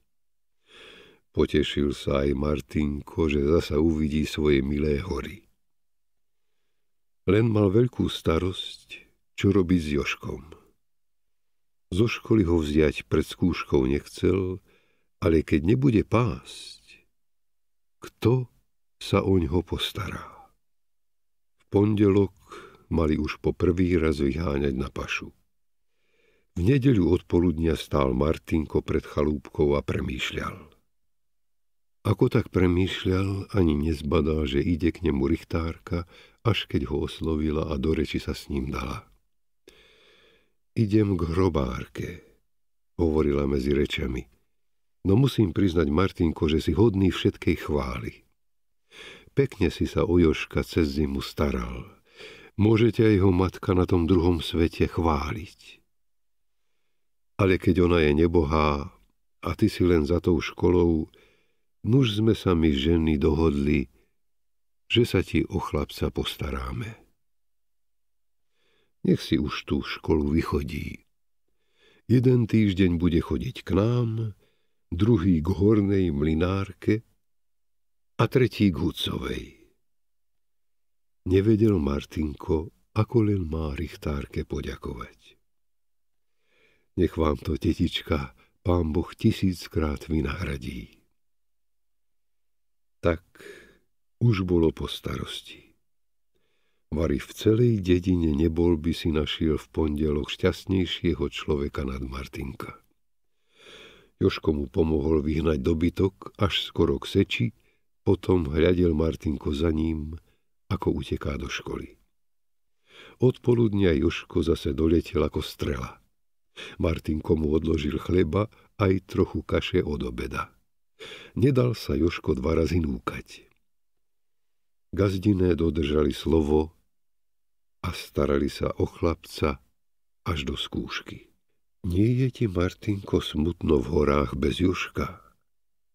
Potešil sa aj Martinko, že zasa uvidí svoje milé hory. Len mal veľkú starosť, čo robiť s Joškom. Zo školy ho vziať pred skúškou nechcel, ale keď nebude pásť, kto sa o ňo postará? V pondelok mali už po prvý raz vyháňať na pašu. V nedeľu odpoludnia stál Martinko pred chalúbkou a premýšľal. Ako tak premýšľal, ani nezbadal, že ide k nemu richtárka až keď ho oslovila a do reči sa s ním dala. Idem k hrobárke, hovorila medzi rečami. No musím priznať, Martinko, že si hodný všetkej chvály. Pekne si sa o Joška cez zimu staral. Môžete aj jeho matka na tom druhom svete chváliť. Ale keď ona je nebohá a ty si len za tou školou, nuž sme sa my ženy dohodli, že sa ti o chlapca postaráme. Nech si už tú školu vychodí. Jeden týždeň bude chodiť k nám, druhý k hornej mlinárke a tretí k Hucovej. Nevedel Martinko, ako len má Richtárke poďakovať. Nech vám to, tetička, pán Boh tisíckrát vynahradí. Tak už bolo po starosti. Vary v celej dedine nebol by si našiel v pondelok šťastnejšieho človeka nad Martinka. Joško mu pomohol vyhnať dobytok až skoro k seči, potom hľadel Martinko za ním, ako uteká do školy. Odpoludnia Joško zase doletel ako strela. Martinko mu odložil chleba aj trochu kaše od obeda. Nedal sa Joško dva razy núkať. Gazdiné dodržali slovo a starali sa o chlapca až do skúšky. Nie je ti, Martinko, smutno v horách bez Juška?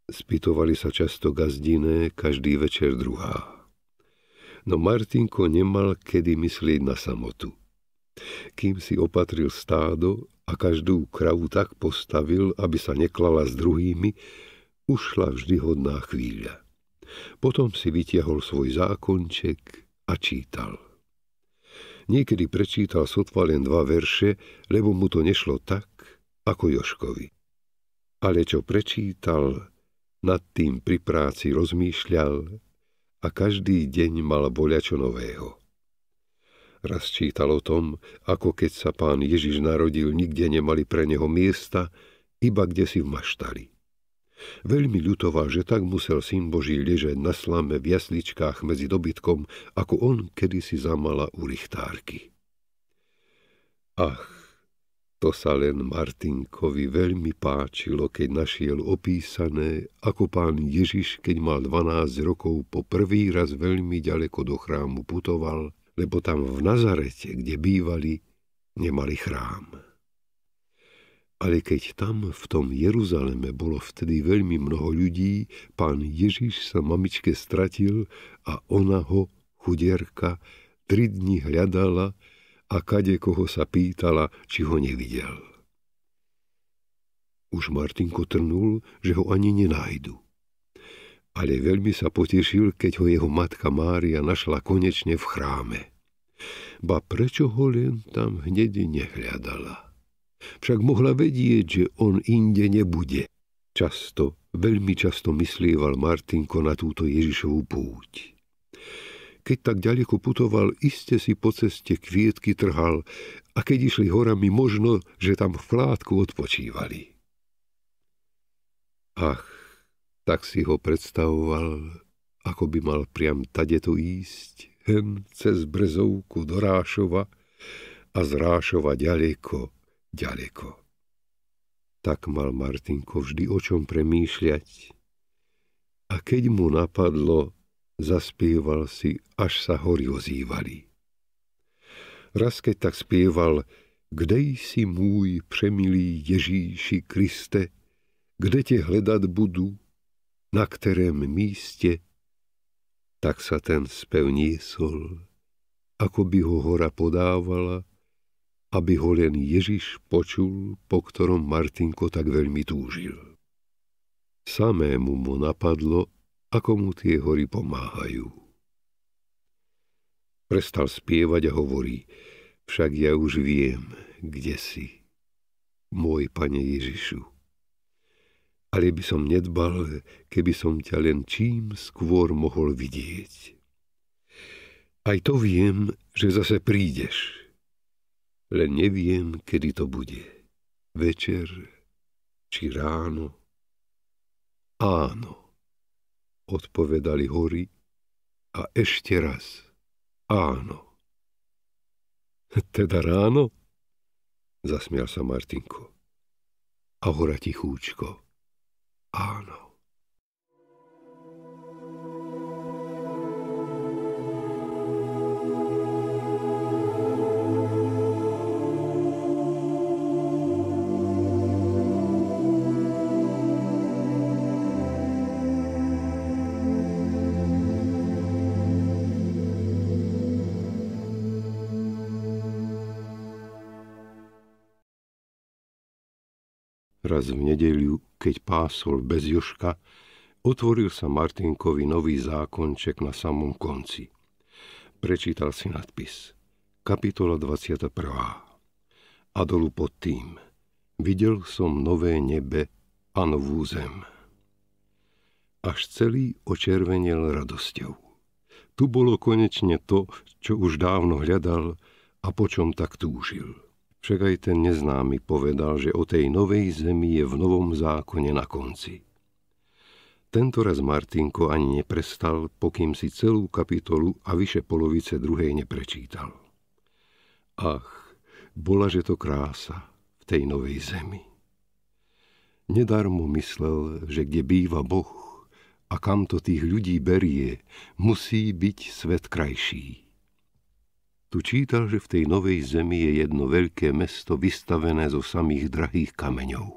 Spytovali sa často gazdiné, každý večer druhá. No Martinko nemal kedy myslieť na samotu. Kým si opatril stádo a každú kravu tak postavil, aby sa neklala s druhými, ušla vždy hodná chvíľa. Potom si vytiahol svoj zákonček a čítal. Niekedy prečítal sotva len dva verše, lebo mu to nešlo tak, ako Joškovi. Ale čo prečítal, nad tým pri práci rozmýšľal a každý deň mal boľačo nového. Raz čítal o tom, ako keď sa pán Ježiš narodil, nikde nemali pre neho miesta, iba kde si v maštali. Veľmi ľutoval, že tak musel syn Boží ležať na slame v jasličkách medzi dobytkom, ako on kedysi zamala u richtárky. Ach, to sa len Martinkovi veľmi páčilo, keď našiel opísané, ako pán Ježiš, keď mal 12 rokov, po prvý raz veľmi ďaleko do chrámu putoval, lebo tam v Nazarete, kde bývali, nemali chrám. Ale keď tam, v tom Jeruzaleme, bolo vtedy veľmi mnoho ľudí, pán Ježiš sa mamičke stratil a ona ho, chudierka, tri dni hľadala a kade koho sa pýtala, či ho nevidel. Už Martinko trnul, že ho ani nenájdu. Ale veľmi sa potešil, keď ho jeho matka Mária našla konečne v chráme. Ba prečo ho len tam hneď nehľadala? Však mohla vedieť, že on inde nebude. Často, veľmi často myslieval Martinko na túto Ježišovú púť. Keď tak ďaleko putoval, iste si po ceste kvietky trhal a keď išli horami, možno, že tam v plátku odpočívali. Ach, tak si ho predstavoval, ako by mal priam tadeto ísť, hem cez Brezovku do Rášova a z Rášova ďaleko ďaleko. Tak mal Martinko vždy o čom premýšľať. A keď mu napadlo, zaspieval si, až sa hory ozývali. Raz keď tak spieval, kde si môj přemilý Ježíši Kriste, kde te hledat budu, na kterém míste, tak sa ten spev niesol, ako by ho hora podávala, aby ho len Ježiš počul, po ktorom Martinko tak veľmi túžil. Samému mu napadlo, ako mu tie hory pomáhajú. Prestal spievať a hovorí, však ja už viem, kde si, môj pane Ježišu. Ale by som nedbal, keby som ťa len čím skôr mohol vidieť. Aj to viem, že zase prídeš, len neviem, kedy to bude. Večer či ráno? Áno, odpovedali hory a ešte raz áno. Teda ráno? Zasmial sa Martinko. A hora tichúčko. Áno. Raz v nedeliu, keď pásol bez Joška, otvoril sa Martinkovi nový zákonček na samom konci. Prečítal si nadpis. Kapitola 21. A dolu pod tým. Videl som nové nebe a novú zem. Až celý očervenel radosťou. Tu bolo konečne to, čo už dávno hľadal a po čom tak túžil – však aj ten neznámy povedal, že o tej novej zemi je v novom zákone na konci. Tento raz Martinko ani neprestal, pokým si celú kapitolu a vyše polovice druhej neprečítal. Ach, bola že to krása v tej novej zemi. Nedarmo myslel, že kde býva Boh a kam to tých ľudí berie, musí byť svet krajší. Tu čítal, že v tej novej zemi je jedno veľké mesto vystavené zo samých drahých kameňov.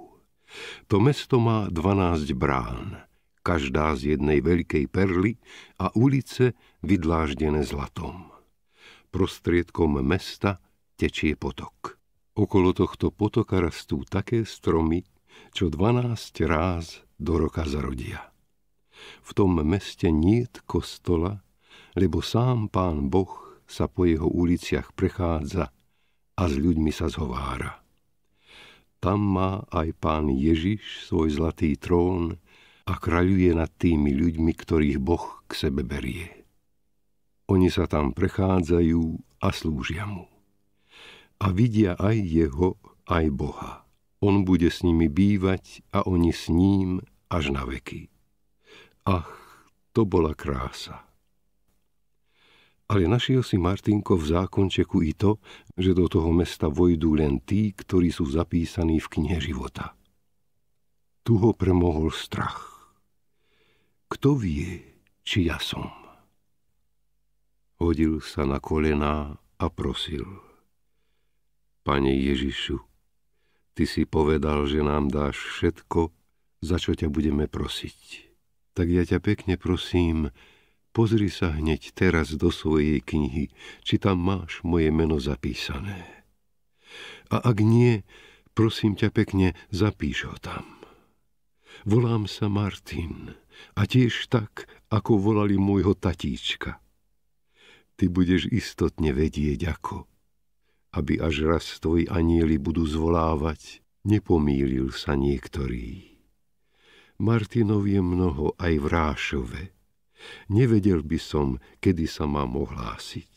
To mesto má 12 brán, každá z jednej veľkej perly a ulice vydláždené zlatom. Prostriedkom mesta tečie potok. Okolo tohto potoka rastú také stromy, čo 12 ráz do roka zarodia. V tom meste niet kostola, lebo sám pán Boh sa po jeho uliciach prechádza a s ľuďmi sa zhovára. Tam má aj pán Ježiš svoj zlatý trón a kraľuje nad tými ľuďmi, ktorých Boh k sebe berie. Oni sa tam prechádzajú a slúžia mu. A vidia aj jeho, aj Boha. On bude s nimi bývať a oni s ním až na veky. Ach, to bola krása. Ale našiel si Martinko v zákončeku i to, že do toho mesta vojdú len tí, ktorí sú zapísaní v knihe života. Tu ho premohol strach. Kto vie, či ja som? Hodil sa na kolená a prosil. Pane Ježišu, Ty si povedal, že nám dáš všetko, za čo ťa budeme prosiť. Tak ja ťa pekne prosím, Pozri sa hneď teraz do svojej knihy, či tam máš moje meno zapísané. A ak nie, prosím ťa pekne, zapíš ho tam. Volám sa Martin a tiež tak, ako volali môjho tatíčka. Ty budeš istotne vedieť ako, aby až raz tvoji anieli budú zvolávať, nepomýlil sa niektorý. Martinov je mnoho aj v Rášove, Nevedel by som, kedy sa mám ohlásiť.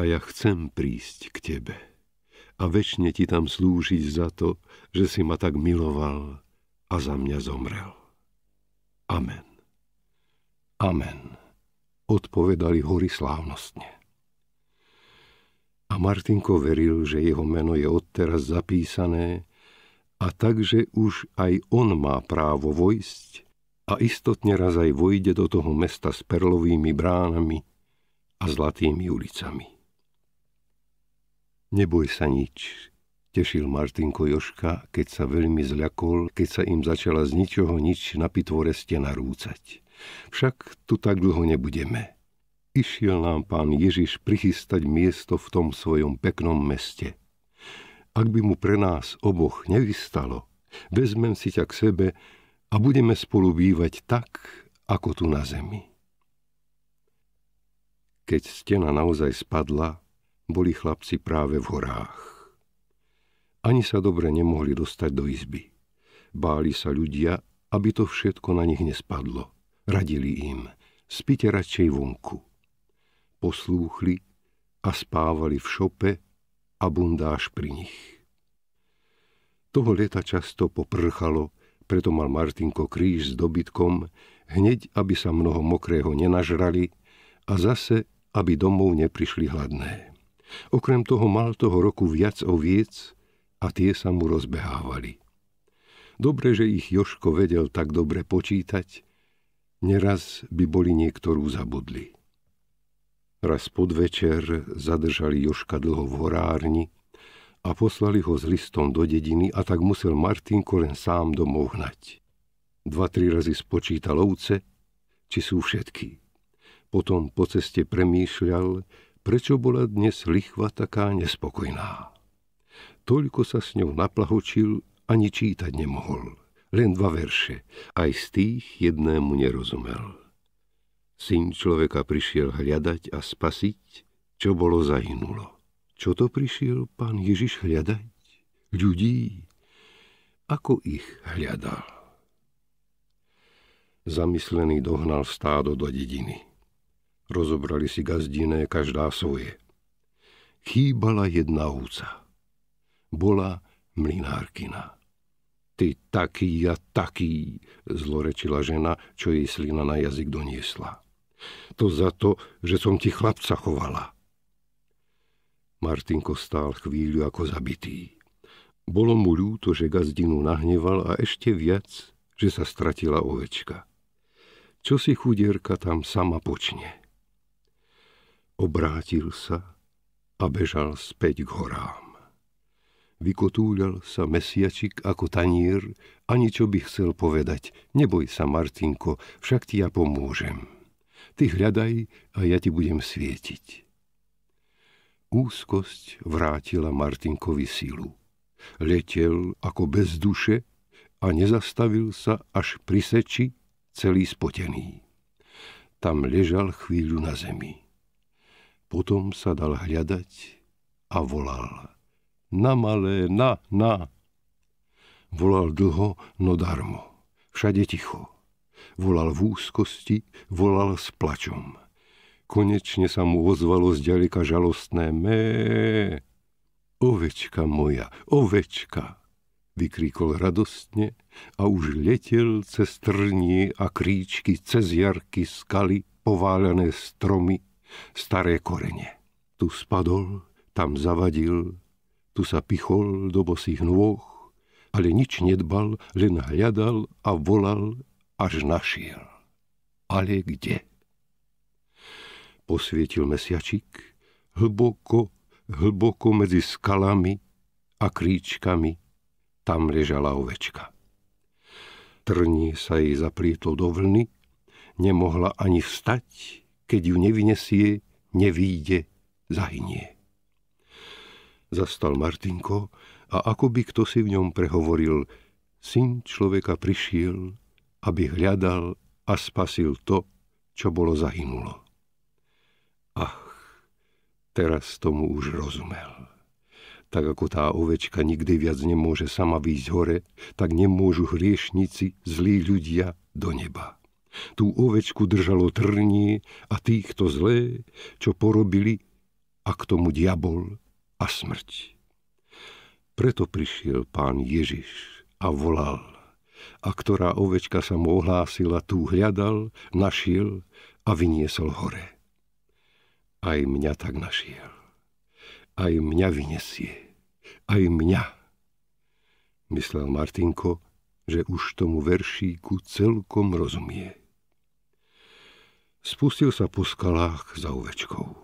A ja chcem prísť k tebe a väčšine ti tam slúžiť za to, že si ma tak miloval a za mňa zomrel. Amen. Amen, odpovedali hory slávnostne. A Martinko veril, že jeho meno je odteraz zapísané a takže už aj on má právo vojsť a istotne raz aj vojde do toho mesta s perlovými bránami a zlatými ulicami. Neboj sa nič, tešil Martinko Joška, keď sa veľmi zľakol, keď sa im začala z ničoho nič na pitvore stena rúcať. Však tu tak dlho nebudeme. Išiel nám pán Ježiš prichystať miesto v tom svojom peknom meste. Ak by mu pre nás oboch nevystalo, vezmem si ťa k sebe a budeme spolu bývať tak, ako tu na zemi. Keď stena naozaj spadla, boli chlapci práve v horách. Ani sa dobre nemohli dostať do izby. Báli sa ľudia, aby to všetko na nich nespadlo. Radili im, spite radšej vonku. Poslúchli a spávali v šope a bundáš pri nich. Toho leta často poprchalo preto mal Martinko kríž s dobytkom, hneď aby sa mnoho mokrého nenažrali a zase, aby domov neprišli hladné. Okrem toho mal toho roku viac oviec a tie sa mu rozbehávali. Dobre, že ich Joško vedel tak dobre počítať, neraz by boli niektorú zabudli. Raz podvečer zadržali Joška dlho v horárni, a poslali ho s listom do dediny a tak musel Martinko len sám domov hnať. Dva, tri razy spočítal ovce, či sú všetky. Potom po ceste premýšľal, prečo bola dnes lichva taká nespokojná. Toľko sa s ňou naplahočil, ani čítať nemohol. Len dva verše, aj z tých jednému nerozumel. Syn človeka prišiel hľadať a spasiť, čo bolo zahynulo. Čo to prišiel pán Ježiš hľadať? Ľudí? Ako ich hľadal? Zamyslený dohnal stádo do dediny. Rozobrali si gazdiné každá svoje. Chýbala jedna úca. Bola mlinárkina. Ty taký a ja taký, zlorečila žena, čo jej slina na jazyk doniesla. To za to, že som ti chlapca chovala. Martinko stál chvíľu ako zabitý. Bolo mu ľúto, že gazdinu nahneval a ešte viac, že sa stratila ovečka. Čo si chudierka tam sama počne? Obrátil sa a bežal späť k horám. Vykotúľal sa mesiačik ako tanier a ničo by chcel povedať. Neboj sa, Martinko, však ti ja pomôžem. Ty hľadaj a ja ti budem svietiť. Úzkosť vrátila Martinkovi sílu. Letel ako bez duše a nezastavil sa až pri seči celý spotený. Tam ležal chvíľu na zemi. Potom sa dal hľadať a volal. Na malé, na, na. Volal dlho, no darmo. Všade ticho. Volal v úzkosti, volal s plačom. Konečne sa mu ozvalo zďaleka žalostné mé. Ovečka moja, ovečka, vykríkol radostne a už letel cez trnie a kríčky, cez jarky, skaly, pováľané stromy, staré korene. Tu spadol, tam zavadil, tu sa pichol do bosých nôh, ale nič nedbal, len hľadal a volal, až našiel. Ale kde? posvietil mesiačik, hlboko, hlboko medzi skalami a kríčkami, tam ležala ovečka. Trní sa jej zaplietol do vlny, nemohla ani vstať, keď ju nevynesie, nevíde, zahynie. Zastal Martinko a ako by kto si v ňom prehovoril, syn človeka prišiel, aby hľadal a spasil to, čo bolo zahynulo. Teraz tomu už rozumel. Tak ako tá ovečka nikdy viac nemôže sama výjsť hore, tak nemôžu hriešnici, zlí ľudia, do neba. Tú ovečku držalo trnie a týchto zlé, čo porobili, a k tomu diabol a smrť. Preto prišiel pán Ježiš a volal. A ktorá ovečka sa mu ohlásila, tú hľadal, našiel a vyniesol hore. Aj mňa tak našiel. Aj mňa vynesie. Aj mňa. Myslel Martinko, že už tomu veršíku celkom rozumie. Spustil sa po skalách za ovečkou.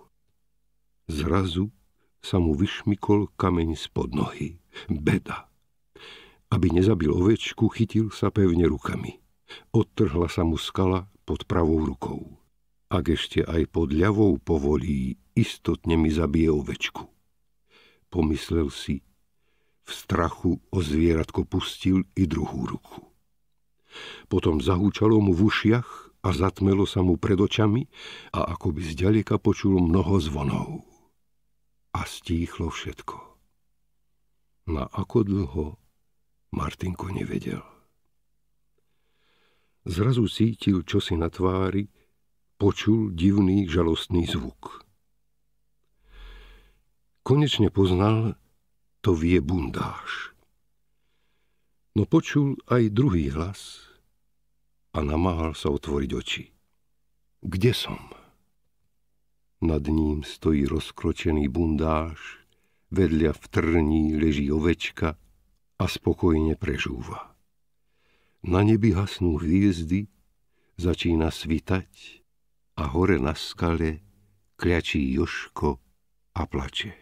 Zrazu sa mu vyšmikol kameň spod nohy. Beda. Aby nezabil ovečku, chytil sa pevne rukami. Odtrhla sa mu skala pod pravou rukou ak ešte aj pod ľavou povolí, istotne mi zabije ovečku. Pomyslel si, v strachu o zvieratko pustil i druhú ruku. Potom zahúčalo mu v ušiach a zatmelo sa mu pred očami a akoby zďaleka počul mnoho zvonov. A stíchlo všetko. Na ako dlho Martinko nevedel. Zrazu cítil si na tvári, počul divný žalostný zvuk. Konečne poznal, to vie bundáš. No počul aj druhý hlas a namáhal sa otvoriť oči. Kde som? Nad ním stojí rozkročený bundáš, vedľa v trní leží ovečka a spokojne prežúva. Na nebi hasnú hviezdy, začína svitať a hore na skale kľačí Joško a plače.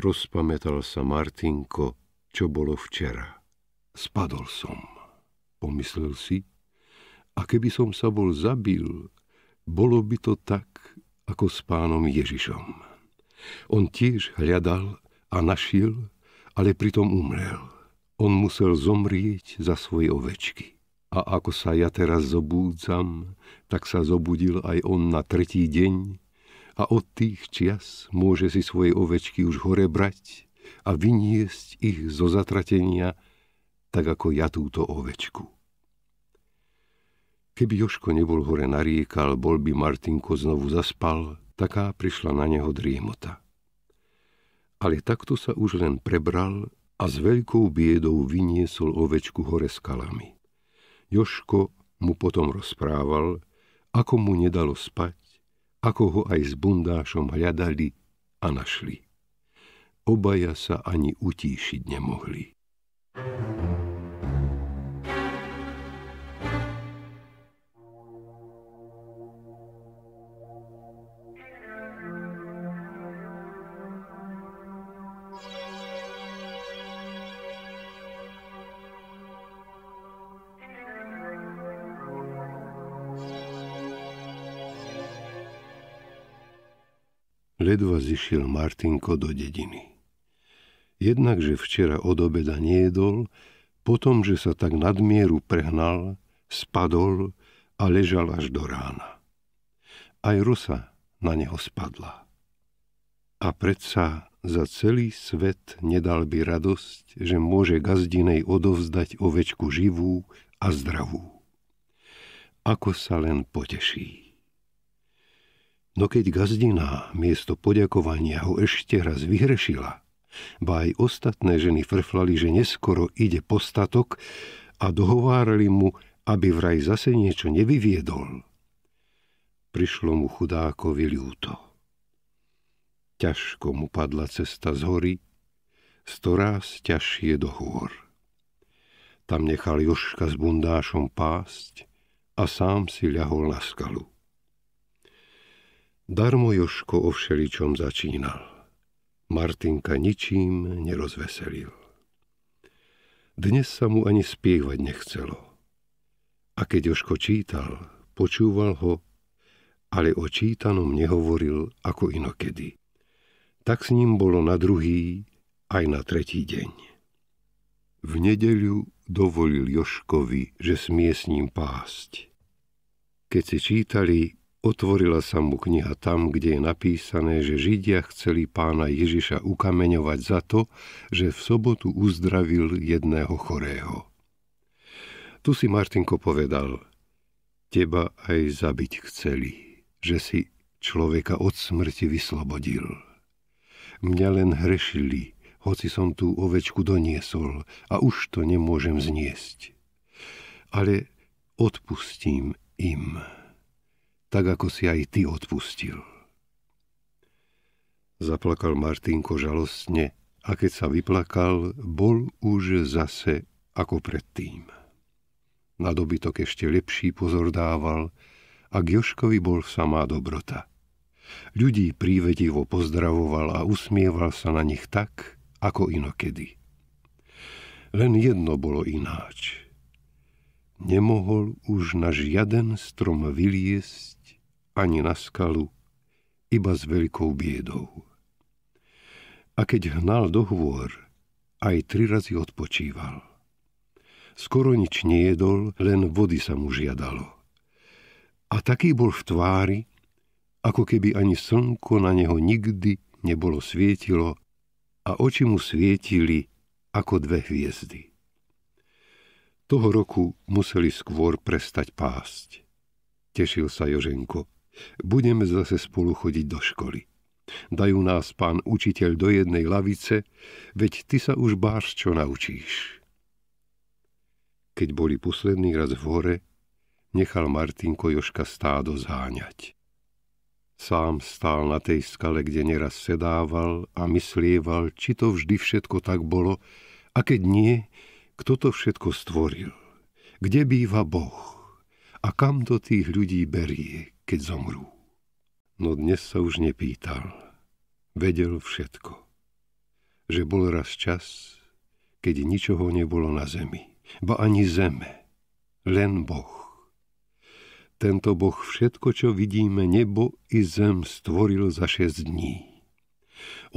Rozpamätal sa Martinko, čo bolo včera. Spadol som, pomyslel si, a keby som sa bol zabil, bolo by to tak, ako s pánom Ježišom. On tiež hľadal a našiel, ale pritom umrel. On musel zomrieť za svoje ovečky. A ako sa ja teraz zobúdzam, tak sa zobudil aj on na tretí deň a od tých čias môže si svoje ovečky už hore brať a vyniesť ich zo zatratenia, tak ako ja túto ovečku. Keby Joško nebol hore nariekal, bol by Martinko znovu zaspal, taká prišla na neho driemota. Ale takto sa už len prebral a s veľkou biedou vyniesol ovečku hore skalami. Joško mu potom rozprával, ako mu nedalo spať, ako ho aj s bundášom hľadali a našli. Obaja sa ani utíšiť nemohli. thank you ledva zišiel Martinko do dediny. Jednakže včera od obeda nejedol, potom, že sa tak nadmieru prehnal, spadol a ležal až do rána. Aj rosa na neho spadla. A predsa za celý svet nedal by radosť, že môže gazdinej odovzdať ovečku živú a zdravú. Ako sa len poteší. No keď gazdina miesto poďakovania ho ešte raz vyhrešila, ba aj ostatné ženy frflali, že neskoro ide postatok a dohovárali mu, aby vraj zase niečo nevyviedol. Prišlo mu chudákovi ľúto. Ťažko mu padla cesta z hory, storáz ťažšie do hôr. Tam nechal Joška s bundášom pásť a sám si ľahol na skalu. Darmo Joško o všeličom začínal. Martinka ničím nerozveselil. Dnes sa mu ani spievať nechcelo. A keď Joško čítal, počúval ho, ale o čítanom nehovoril ako inokedy. Tak s ním bolo na druhý aj na tretí deň. V nedeľu dovolil Joškovi, že smie s ním pásť. Keď si čítali, Otvorila sa mu kniha tam, kde je napísané, že Židia chceli pána Ježiša ukameňovať za to, že v sobotu uzdravil jedného chorého. Tu si Martinko povedal, teba aj zabiť chceli, že si človeka od smrti vyslobodil. Mňa len hrešili, hoci som tú ovečku doniesol a už to nemôžem zniesť. Ale odpustím im tak ako si aj ty odpustil. Zaplakal Martinko žalostne a keď sa vyplakal, bol už zase ako predtým. Na dobytok ešte lepší pozor dával a k Joškovi bol samá dobrota. Ľudí prívedivo pozdravoval a usmieval sa na nich tak, ako inokedy. Len jedno bolo ináč. Nemohol už na žiaden strom vyliesť ani na skalu, iba s veľkou biedou. A keď hnal do hôr, aj tri razy odpočíval. Skoro nič nejedol, len vody sa mu žiadalo. A taký bol v tvári, ako keby ani slnko na neho nikdy nebolo svietilo a oči mu svietili ako dve hviezdy. Toho roku museli skôr prestať pásť. Tešil sa Joženko, Budeme zase spolu chodiť do školy. Dajú nás pán učiteľ do jednej lavice, veď ty sa už báš, čo naučíš. Keď boli posledný raz v hore, nechal Martinko Joška stádo zháňať. Sám stál na tej skale, kde neraz sedával a myslieval, či to vždy všetko tak bolo, a keď nie, kto to všetko stvoril, kde býva Boh a kam to tých ľudí berie, keď zomrú. No dnes sa už nepýtal. Vedel všetko. Že bol raz čas, keď ničoho nebolo na zemi, ba ani zeme, len Boh. Tento Boh všetko, čo vidíme, nebo i zem stvoril za šest dní.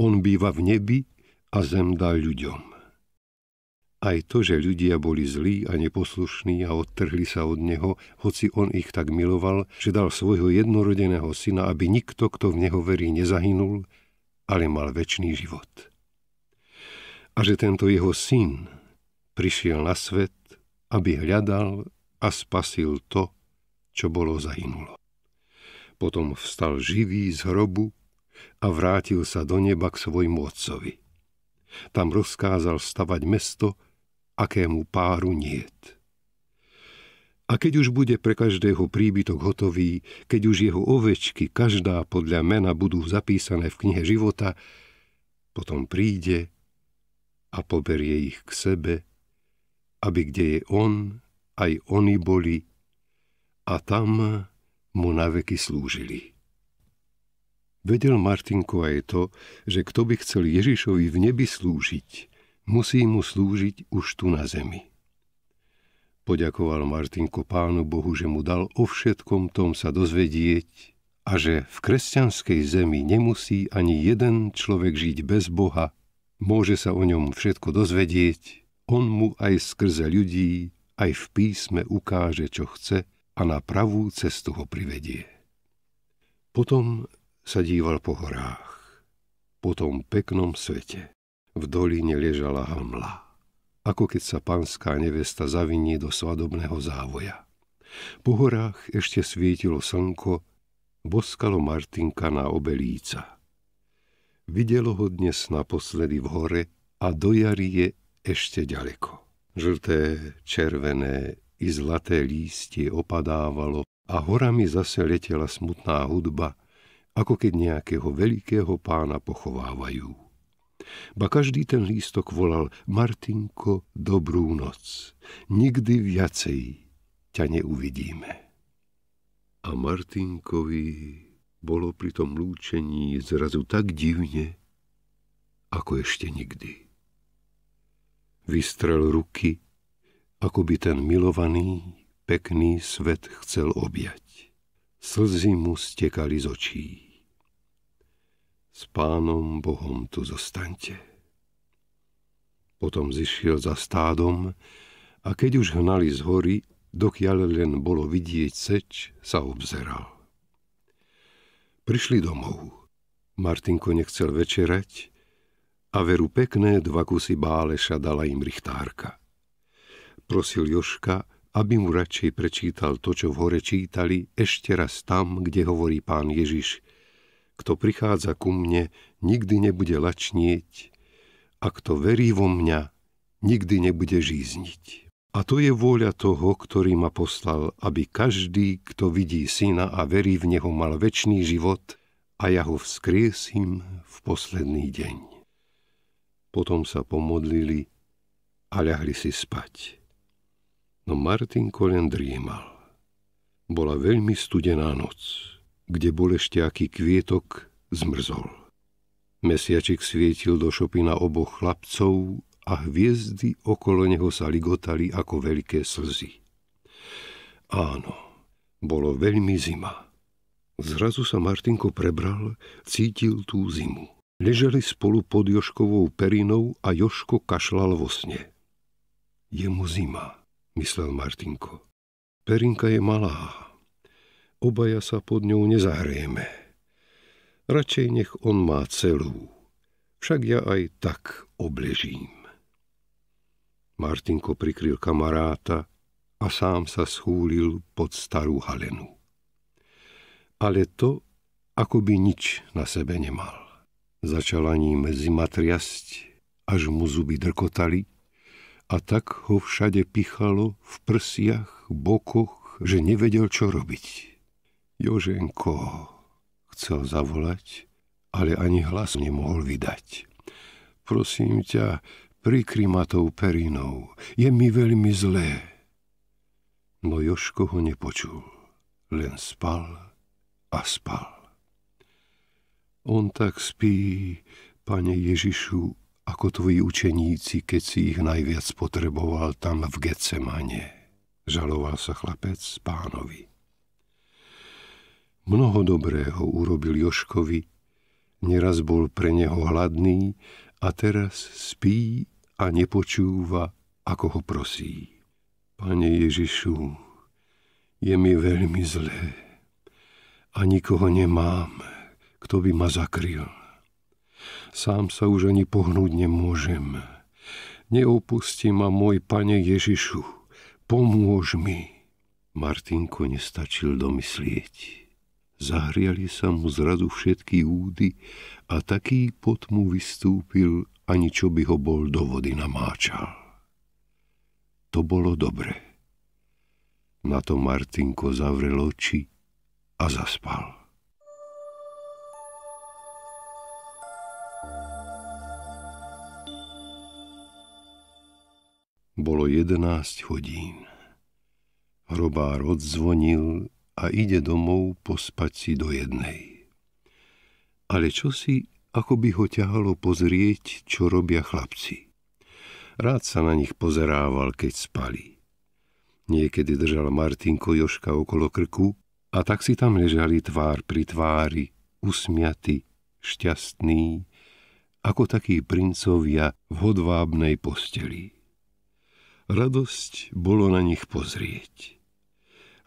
On býva v nebi a zem dá ľuďom. Aj to, že ľudia boli zlí a neposlušní a odtrhli sa od neho, hoci on ich tak miloval, že dal svojho jednorodeného syna, aby nikto, kto v neho verí, nezahynul, ale mal väčší život. A že tento jeho syn prišiel na svet, aby hľadal a spasil to, čo bolo zahynulo. Potom vstal živý z hrobu a vrátil sa do neba k svojmu otcovi. Tam rozkázal stavať mesto akému páru niet. A keď už bude pre každého príbytok hotový, keď už jeho ovečky, každá podľa mena, budú zapísané v knihe života, potom príde a poberie ich k sebe, aby kde je on, aj oni boli a tam mu naveky slúžili. Vedel Martinko aj to, že kto by chcel Ježišovi v nebi slúžiť, musí mu slúžiť už tu na zemi. Poďakoval Martinko pánu Bohu, že mu dal o všetkom tom sa dozvedieť a že v kresťanskej zemi nemusí ani jeden človek žiť bez Boha, môže sa o ňom všetko dozvedieť, on mu aj skrze ľudí, aj v písme ukáže, čo chce a na pravú cestu ho privedie. Potom sa díval po horách, po tom peknom svete v doline ležala hmla, ako keď sa panská nevesta zaviní do svadobného závoja. Po horách ešte svietilo slnko, boskalo Martinka na obelíca. Videlo ho dnes naposledy v hore a do jary je ešte ďaleko. Žlté, červené i zlaté lístie opadávalo a horami zase letela smutná hudba, ako keď nejakého veľkého pána pochovávajú. Ba každý ten lístok volal Martinko, dobrú noc. Nikdy viacej ťa neuvidíme. A Martinkovi bolo pri tom lúčení zrazu tak divne, ako ešte nikdy. Vystrel ruky, ako by ten milovaný, pekný svet chcel objať. Slzy mu stekali z očí. S pánom Bohom tu zostaňte. Potom zišiel za stádom a keď už hnali z hory, dokiaľ len bolo vidieť seč, sa obzeral. Prišli domov. Martinko nechcel večerať a veru pekné dva kusy báleša dala im richtárka. Prosil Joška, aby mu radšej prečítal to, čo v hore čítali, ešte raz tam, kde hovorí pán Ježiš. Kto prichádza ku mne, nikdy nebude lačnieť a kto verí vo mňa, nikdy nebude žízniť. A to je vôľa toho, ktorý ma poslal, aby každý, kto vidí syna a verí v neho, mal väčší život a ja ho vzkriesím v posledný deň. Potom sa pomodlili a ľahli si spať. No Martin Kolen driemal. Bola veľmi studená noc kde bol ešte aký kvietok, zmrzol. Mesiačik svietil do šopy na oboch chlapcov a hviezdy okolo neho sa ligotali ako veľké slzy. Áno, bolo veľmi zima. Zrazu sa Martinko prebral, cítil tú zimu. Leželi spolu pod Joškovou perinou a Joško kašlal vo sne. Je mu zima, myslel Martinko. Perinka je malá, obaja sa pod ňou nezahrieme. Radšej nech on má celú, však ja aj tak obležím. Martinko prikryl kamaráta a sám sa schúlil pod starú halenu. Ale to, ako by nič na sebe nemal. Začala ním zima triasť, až mu zuby drkotali a tak ho všade pichalo v prsiach, bokoch, že nevedel, čo robiť. Joženko, chcel zavolať, ale ani hlas nemohol vydať. Prosím ťa, prikry ma tou perinou, je mi veľmi zlé. No Joško ho nepočul, len spal a spal. On tak spí, pane Ježišu, ako tvoji učeníci, keď si ich najviac potreboval tam v Getsemane. Žaloval sa chlapec pánovi. Mnoho dobrého urobil Joškovi, neraz bol pre neho hladný a teraz spí a nepočúva, ako ho prosí. Pane Ježišu, je mi veľmi zlé a nikoho nemám, kto by ma zakryl. Sám sa už ani pohnúť nemôžem. Neopusti ma, môj pane Ježišu, pomôž mi. Martinko nestačil domyslieť. Zahriali sa mu zradu všetky údy a taký pot mu vystúpil, ani čo by ho bol do vody namáčal. To bolo dobre. Na to Martinko zavrel oči a zaspal. Bolo jedenáct hodín. Hrobár odzvonil a ide domov pospať si do jednej. Ale čo si, ako by ho ťahalo pozrieť, čo robia chlapci. Rád sa na nich pozerával, keď spali. Niekedy držal Martinko Joška okolo krku a tak si tam ležali tvár pri tvári, usmiatý, šťastný, ako takí princovia v hodvábnej posteli. Radosť bolo na nich pozrieť.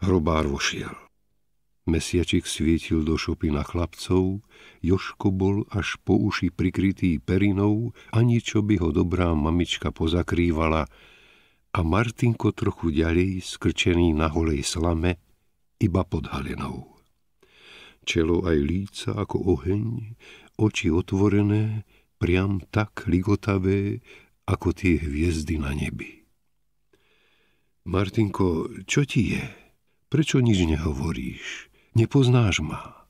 Hrobár vošiel. Mesiačik svietil do šopy na chlapcov, Joško bol až po uši prikrytý perinou, ani čo by ho dobrá mamička pozakrývala, a Martinko trochu ďalej, skrčený na holej slame, iba pod halenou. Čelo aj líca ako oheň, oči otvorené, priam tak ligotavé, ako tie hviezdy na nebi. Martinko, čo ti je? Prečo nič nehovoríš? Nepoznáš ma?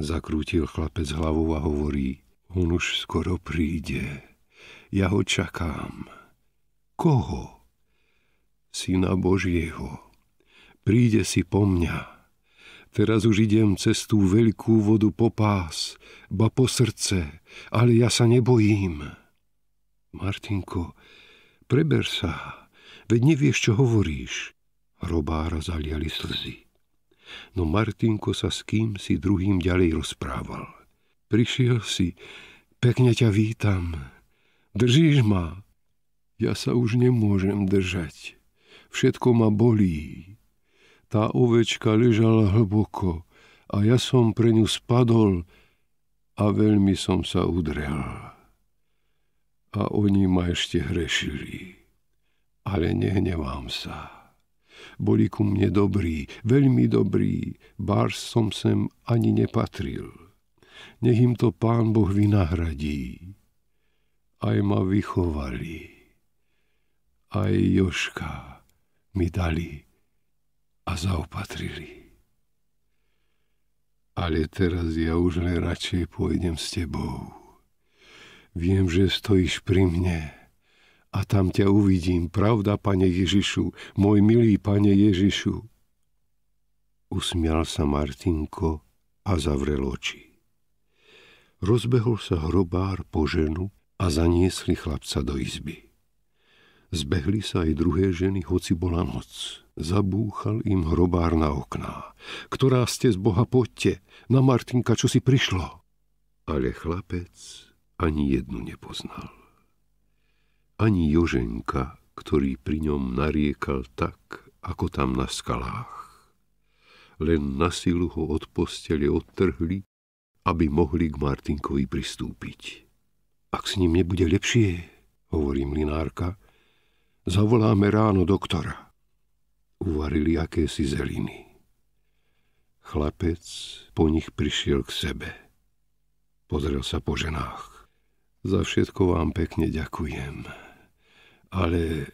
Zakrútil chlapec hlavou a hovorí, on už skoro príde. Ja ho čakám. Koho? Syna Božieho. Príde si po mňa. Teraz už idem cez tú veľkú vodu po pás, ba po srdce, ale ja sa nebojím. Martinko, preber sa, veď nevieš, čo hovoríš. Robára zaliali slzy. No Martinko sa s kým si druhým ďalej rozprával. Prišiel si, pekne ťa vítam. Držíš ma? Ja sa už nemôžem držať. Všetko ma bolí. Tá ovečka ležala hlboko a ja som pre ňu spadol a veľmi som sa udrel. A oni ma ešte hrešili. Ale nehnevám sa. Boli ku mne dobrí, veľmi dobrí, bár som sem ani nepatril. Nech im to pán Boh vynahradí. Aj ma vychovali. Aj Joška mi dali a zaopatrili. Ale teraz ja už len radšej pôjdem s tebou. Viem, že stojíš pri mne a tam ťa uvidím, pravda, pane Ježišu, môj milý pane Ježišu. Usmial sa Martinko a zavrel oči. Rozbehol sa hrobár po ženu a zaniesli chlapca do izby. Zbehli sa aj druhé ženy, hoci bola noc. Zabúchal im hrobár na okná. Ktorá ste z Boha, poďte, na Martinka, čo si prišlo? Ale chlapec ani jednu nepoznal ani Joženka, ktorý pri ňom nariekal tak, ako tam na skalách. Len na silu ho od postele odtrhli, aby mohli k Martinkovi pristúpiť. Ak s ním nebude lepšie, hovorí mlinárka, zavoláme ráno doktora. Uvarili akési zeliny. Chlapec po nich prišiel k sebe. Pozrel sa po ženách. Za všetko vám pekne ďakujem ale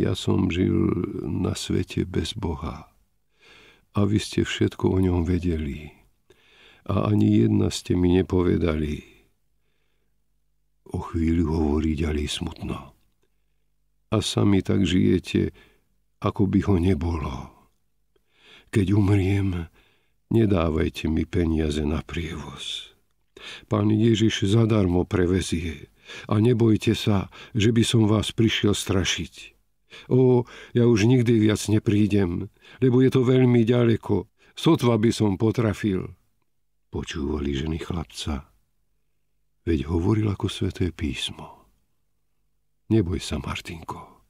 ja som žil na svete bez Boha. A vy ste všetko o ňom vedeli. A ani jedna ste mi nepovedali. O chvíľu hovorí ďalej smutno. A sami tak žijete, ako by ho nebolo. Keď umriem, nedávajte mi peniaze na prievoz. Pán Ježiš zadarmo prevezie. A nebojte sa, že by som vás prišiel strašiť. O, ja už nikdy viac neprídem, lebo je to veľmi ďaleko. Sotva by som potrafil. Počúvali ženy chlapca. Veď hovoril ako sveté písmo. Neboj sa, Martinko,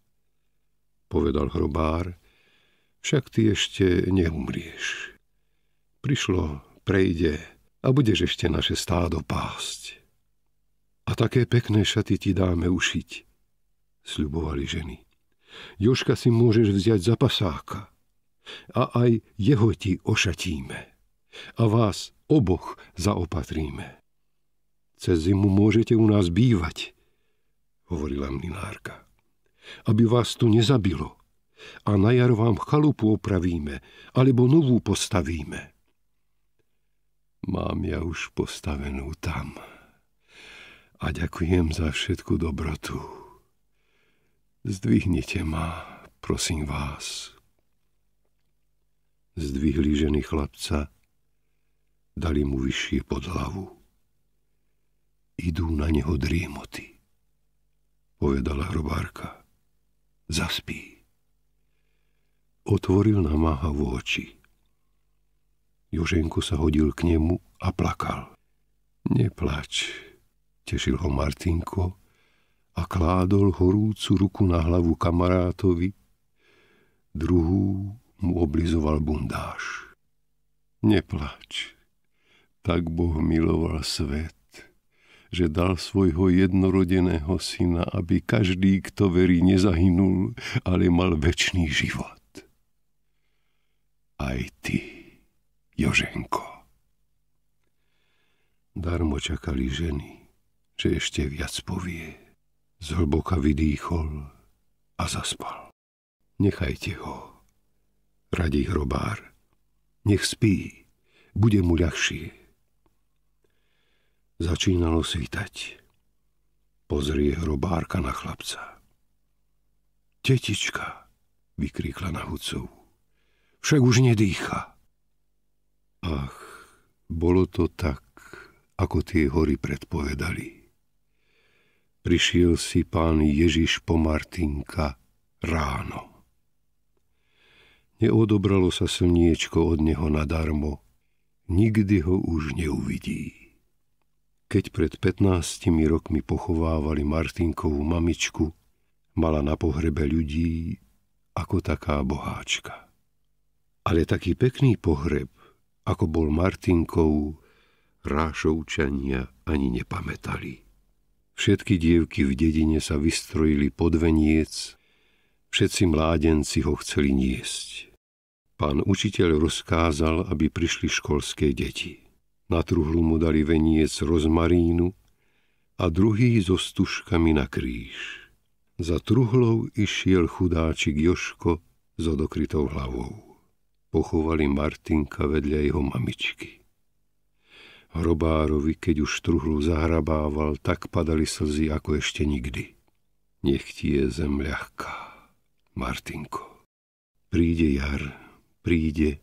povedal hrobár, však ty ešte neumrieš. Prišlo, prejde a budeš ešte naše stádo pásť také pekné šaty ti dáme ušiť, sľubovali ženy. Joška si môžeš vziať za pasáka. A aj jeho ti ošatíme. A vás oboch zaopatríme. Cez zimu môžete u nás bývať, hovorila mlinárka. Aby vás tu nezabilo. A na jar vám chalupu opravíme, alebo novú postavíme. Mám ja už postavenú tam a ďakujem za všetku dobrotu. Zdvihnite ma, prosím vás. Zdvihli ženy chlapca, dali mu vyššie pod hlavu. Idú na neho driemoty, povedala hrobárka. Zaspí. Otvoril v oči. Joženko sa hodil k nemu a plakal. Neplač, Tešil ho Martinko a kládol horúcu ruku na hlavu kamarátovi, druhú mu oblizoval bundáš. Neplač, tak Boh miloval svet, že dal svojho jednorodeného syna, aby každý, kto verí, nezahynul, ale mal večný život. Aj ty, Joženko. Darmo čakali ženy že ešte viac povie. Zhlboka vydýchol a zaspal. Nechajte ho, radí hrobár. Nech spí, bude mu ľahšie. Začínalo svítať. Pozrie hrobárka na chlapca. Tetička, vykríkla na Hucovú. Však už nedýcha. Ach, bolo to tak, ako tie hory predpovedali prišiel si pán Ježiš po Martinka ráno. Neodobralo sa slniečko od neho nadarmo, nikdy ho už neuvidí. Keď pred 15 rokmi pochovávali Martinkovú mamičku, mala na pohrebe ľudí ako taká boháčka. Ale taký pekný pohreb, ako bol Martinkov, Rášovčania ani nepamätali. Všetky dievky v dedine sa vystrojili pod veniec, všetci mládenci ho chceli niesť. Pán učiteľ rozkázal, aby prišli školské deti. Na truhlu mu dali veniec rozmarínu a druhý so stužkami na kríž. Za truhlou išiel chudáčik Joško s odokrytou hlavou. Pochovali Martinka vedľa jeho mamičky. Hrobárovi, keď už truhlu zahrabával, tak padali slzy ako ešte nikdy. Nech ti je zem ľahká, Martinko. Príde jar, príde.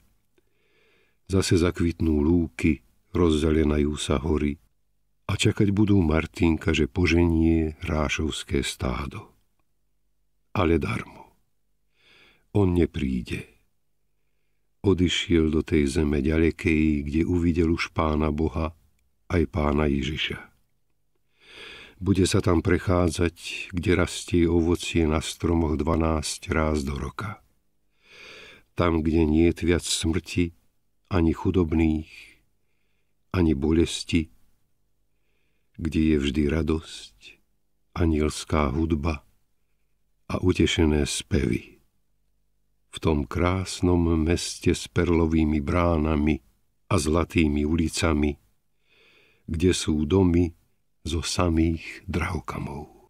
Zase zakvitnú lúky, rozzelenajú sa hory a čakať budú Martinka, že poženie rášovské stádo. Ale darmo. On nepríde odišiel do tej zeme ďalekej, kde uvidel už pána Boha aj pána Ježiša. Bude sa tam prechádzať, kde rastie ovocie na stromoch 12 ráz do roka. Tam, kde nie je viac smrti, ani chudobných, ani bolesti, kde je vždy radosť, anielská hudba a utešené spevy v tom krásnom meste s perlovými bránami a zlatými ulicami, kde sú domy zo samých drahokamov.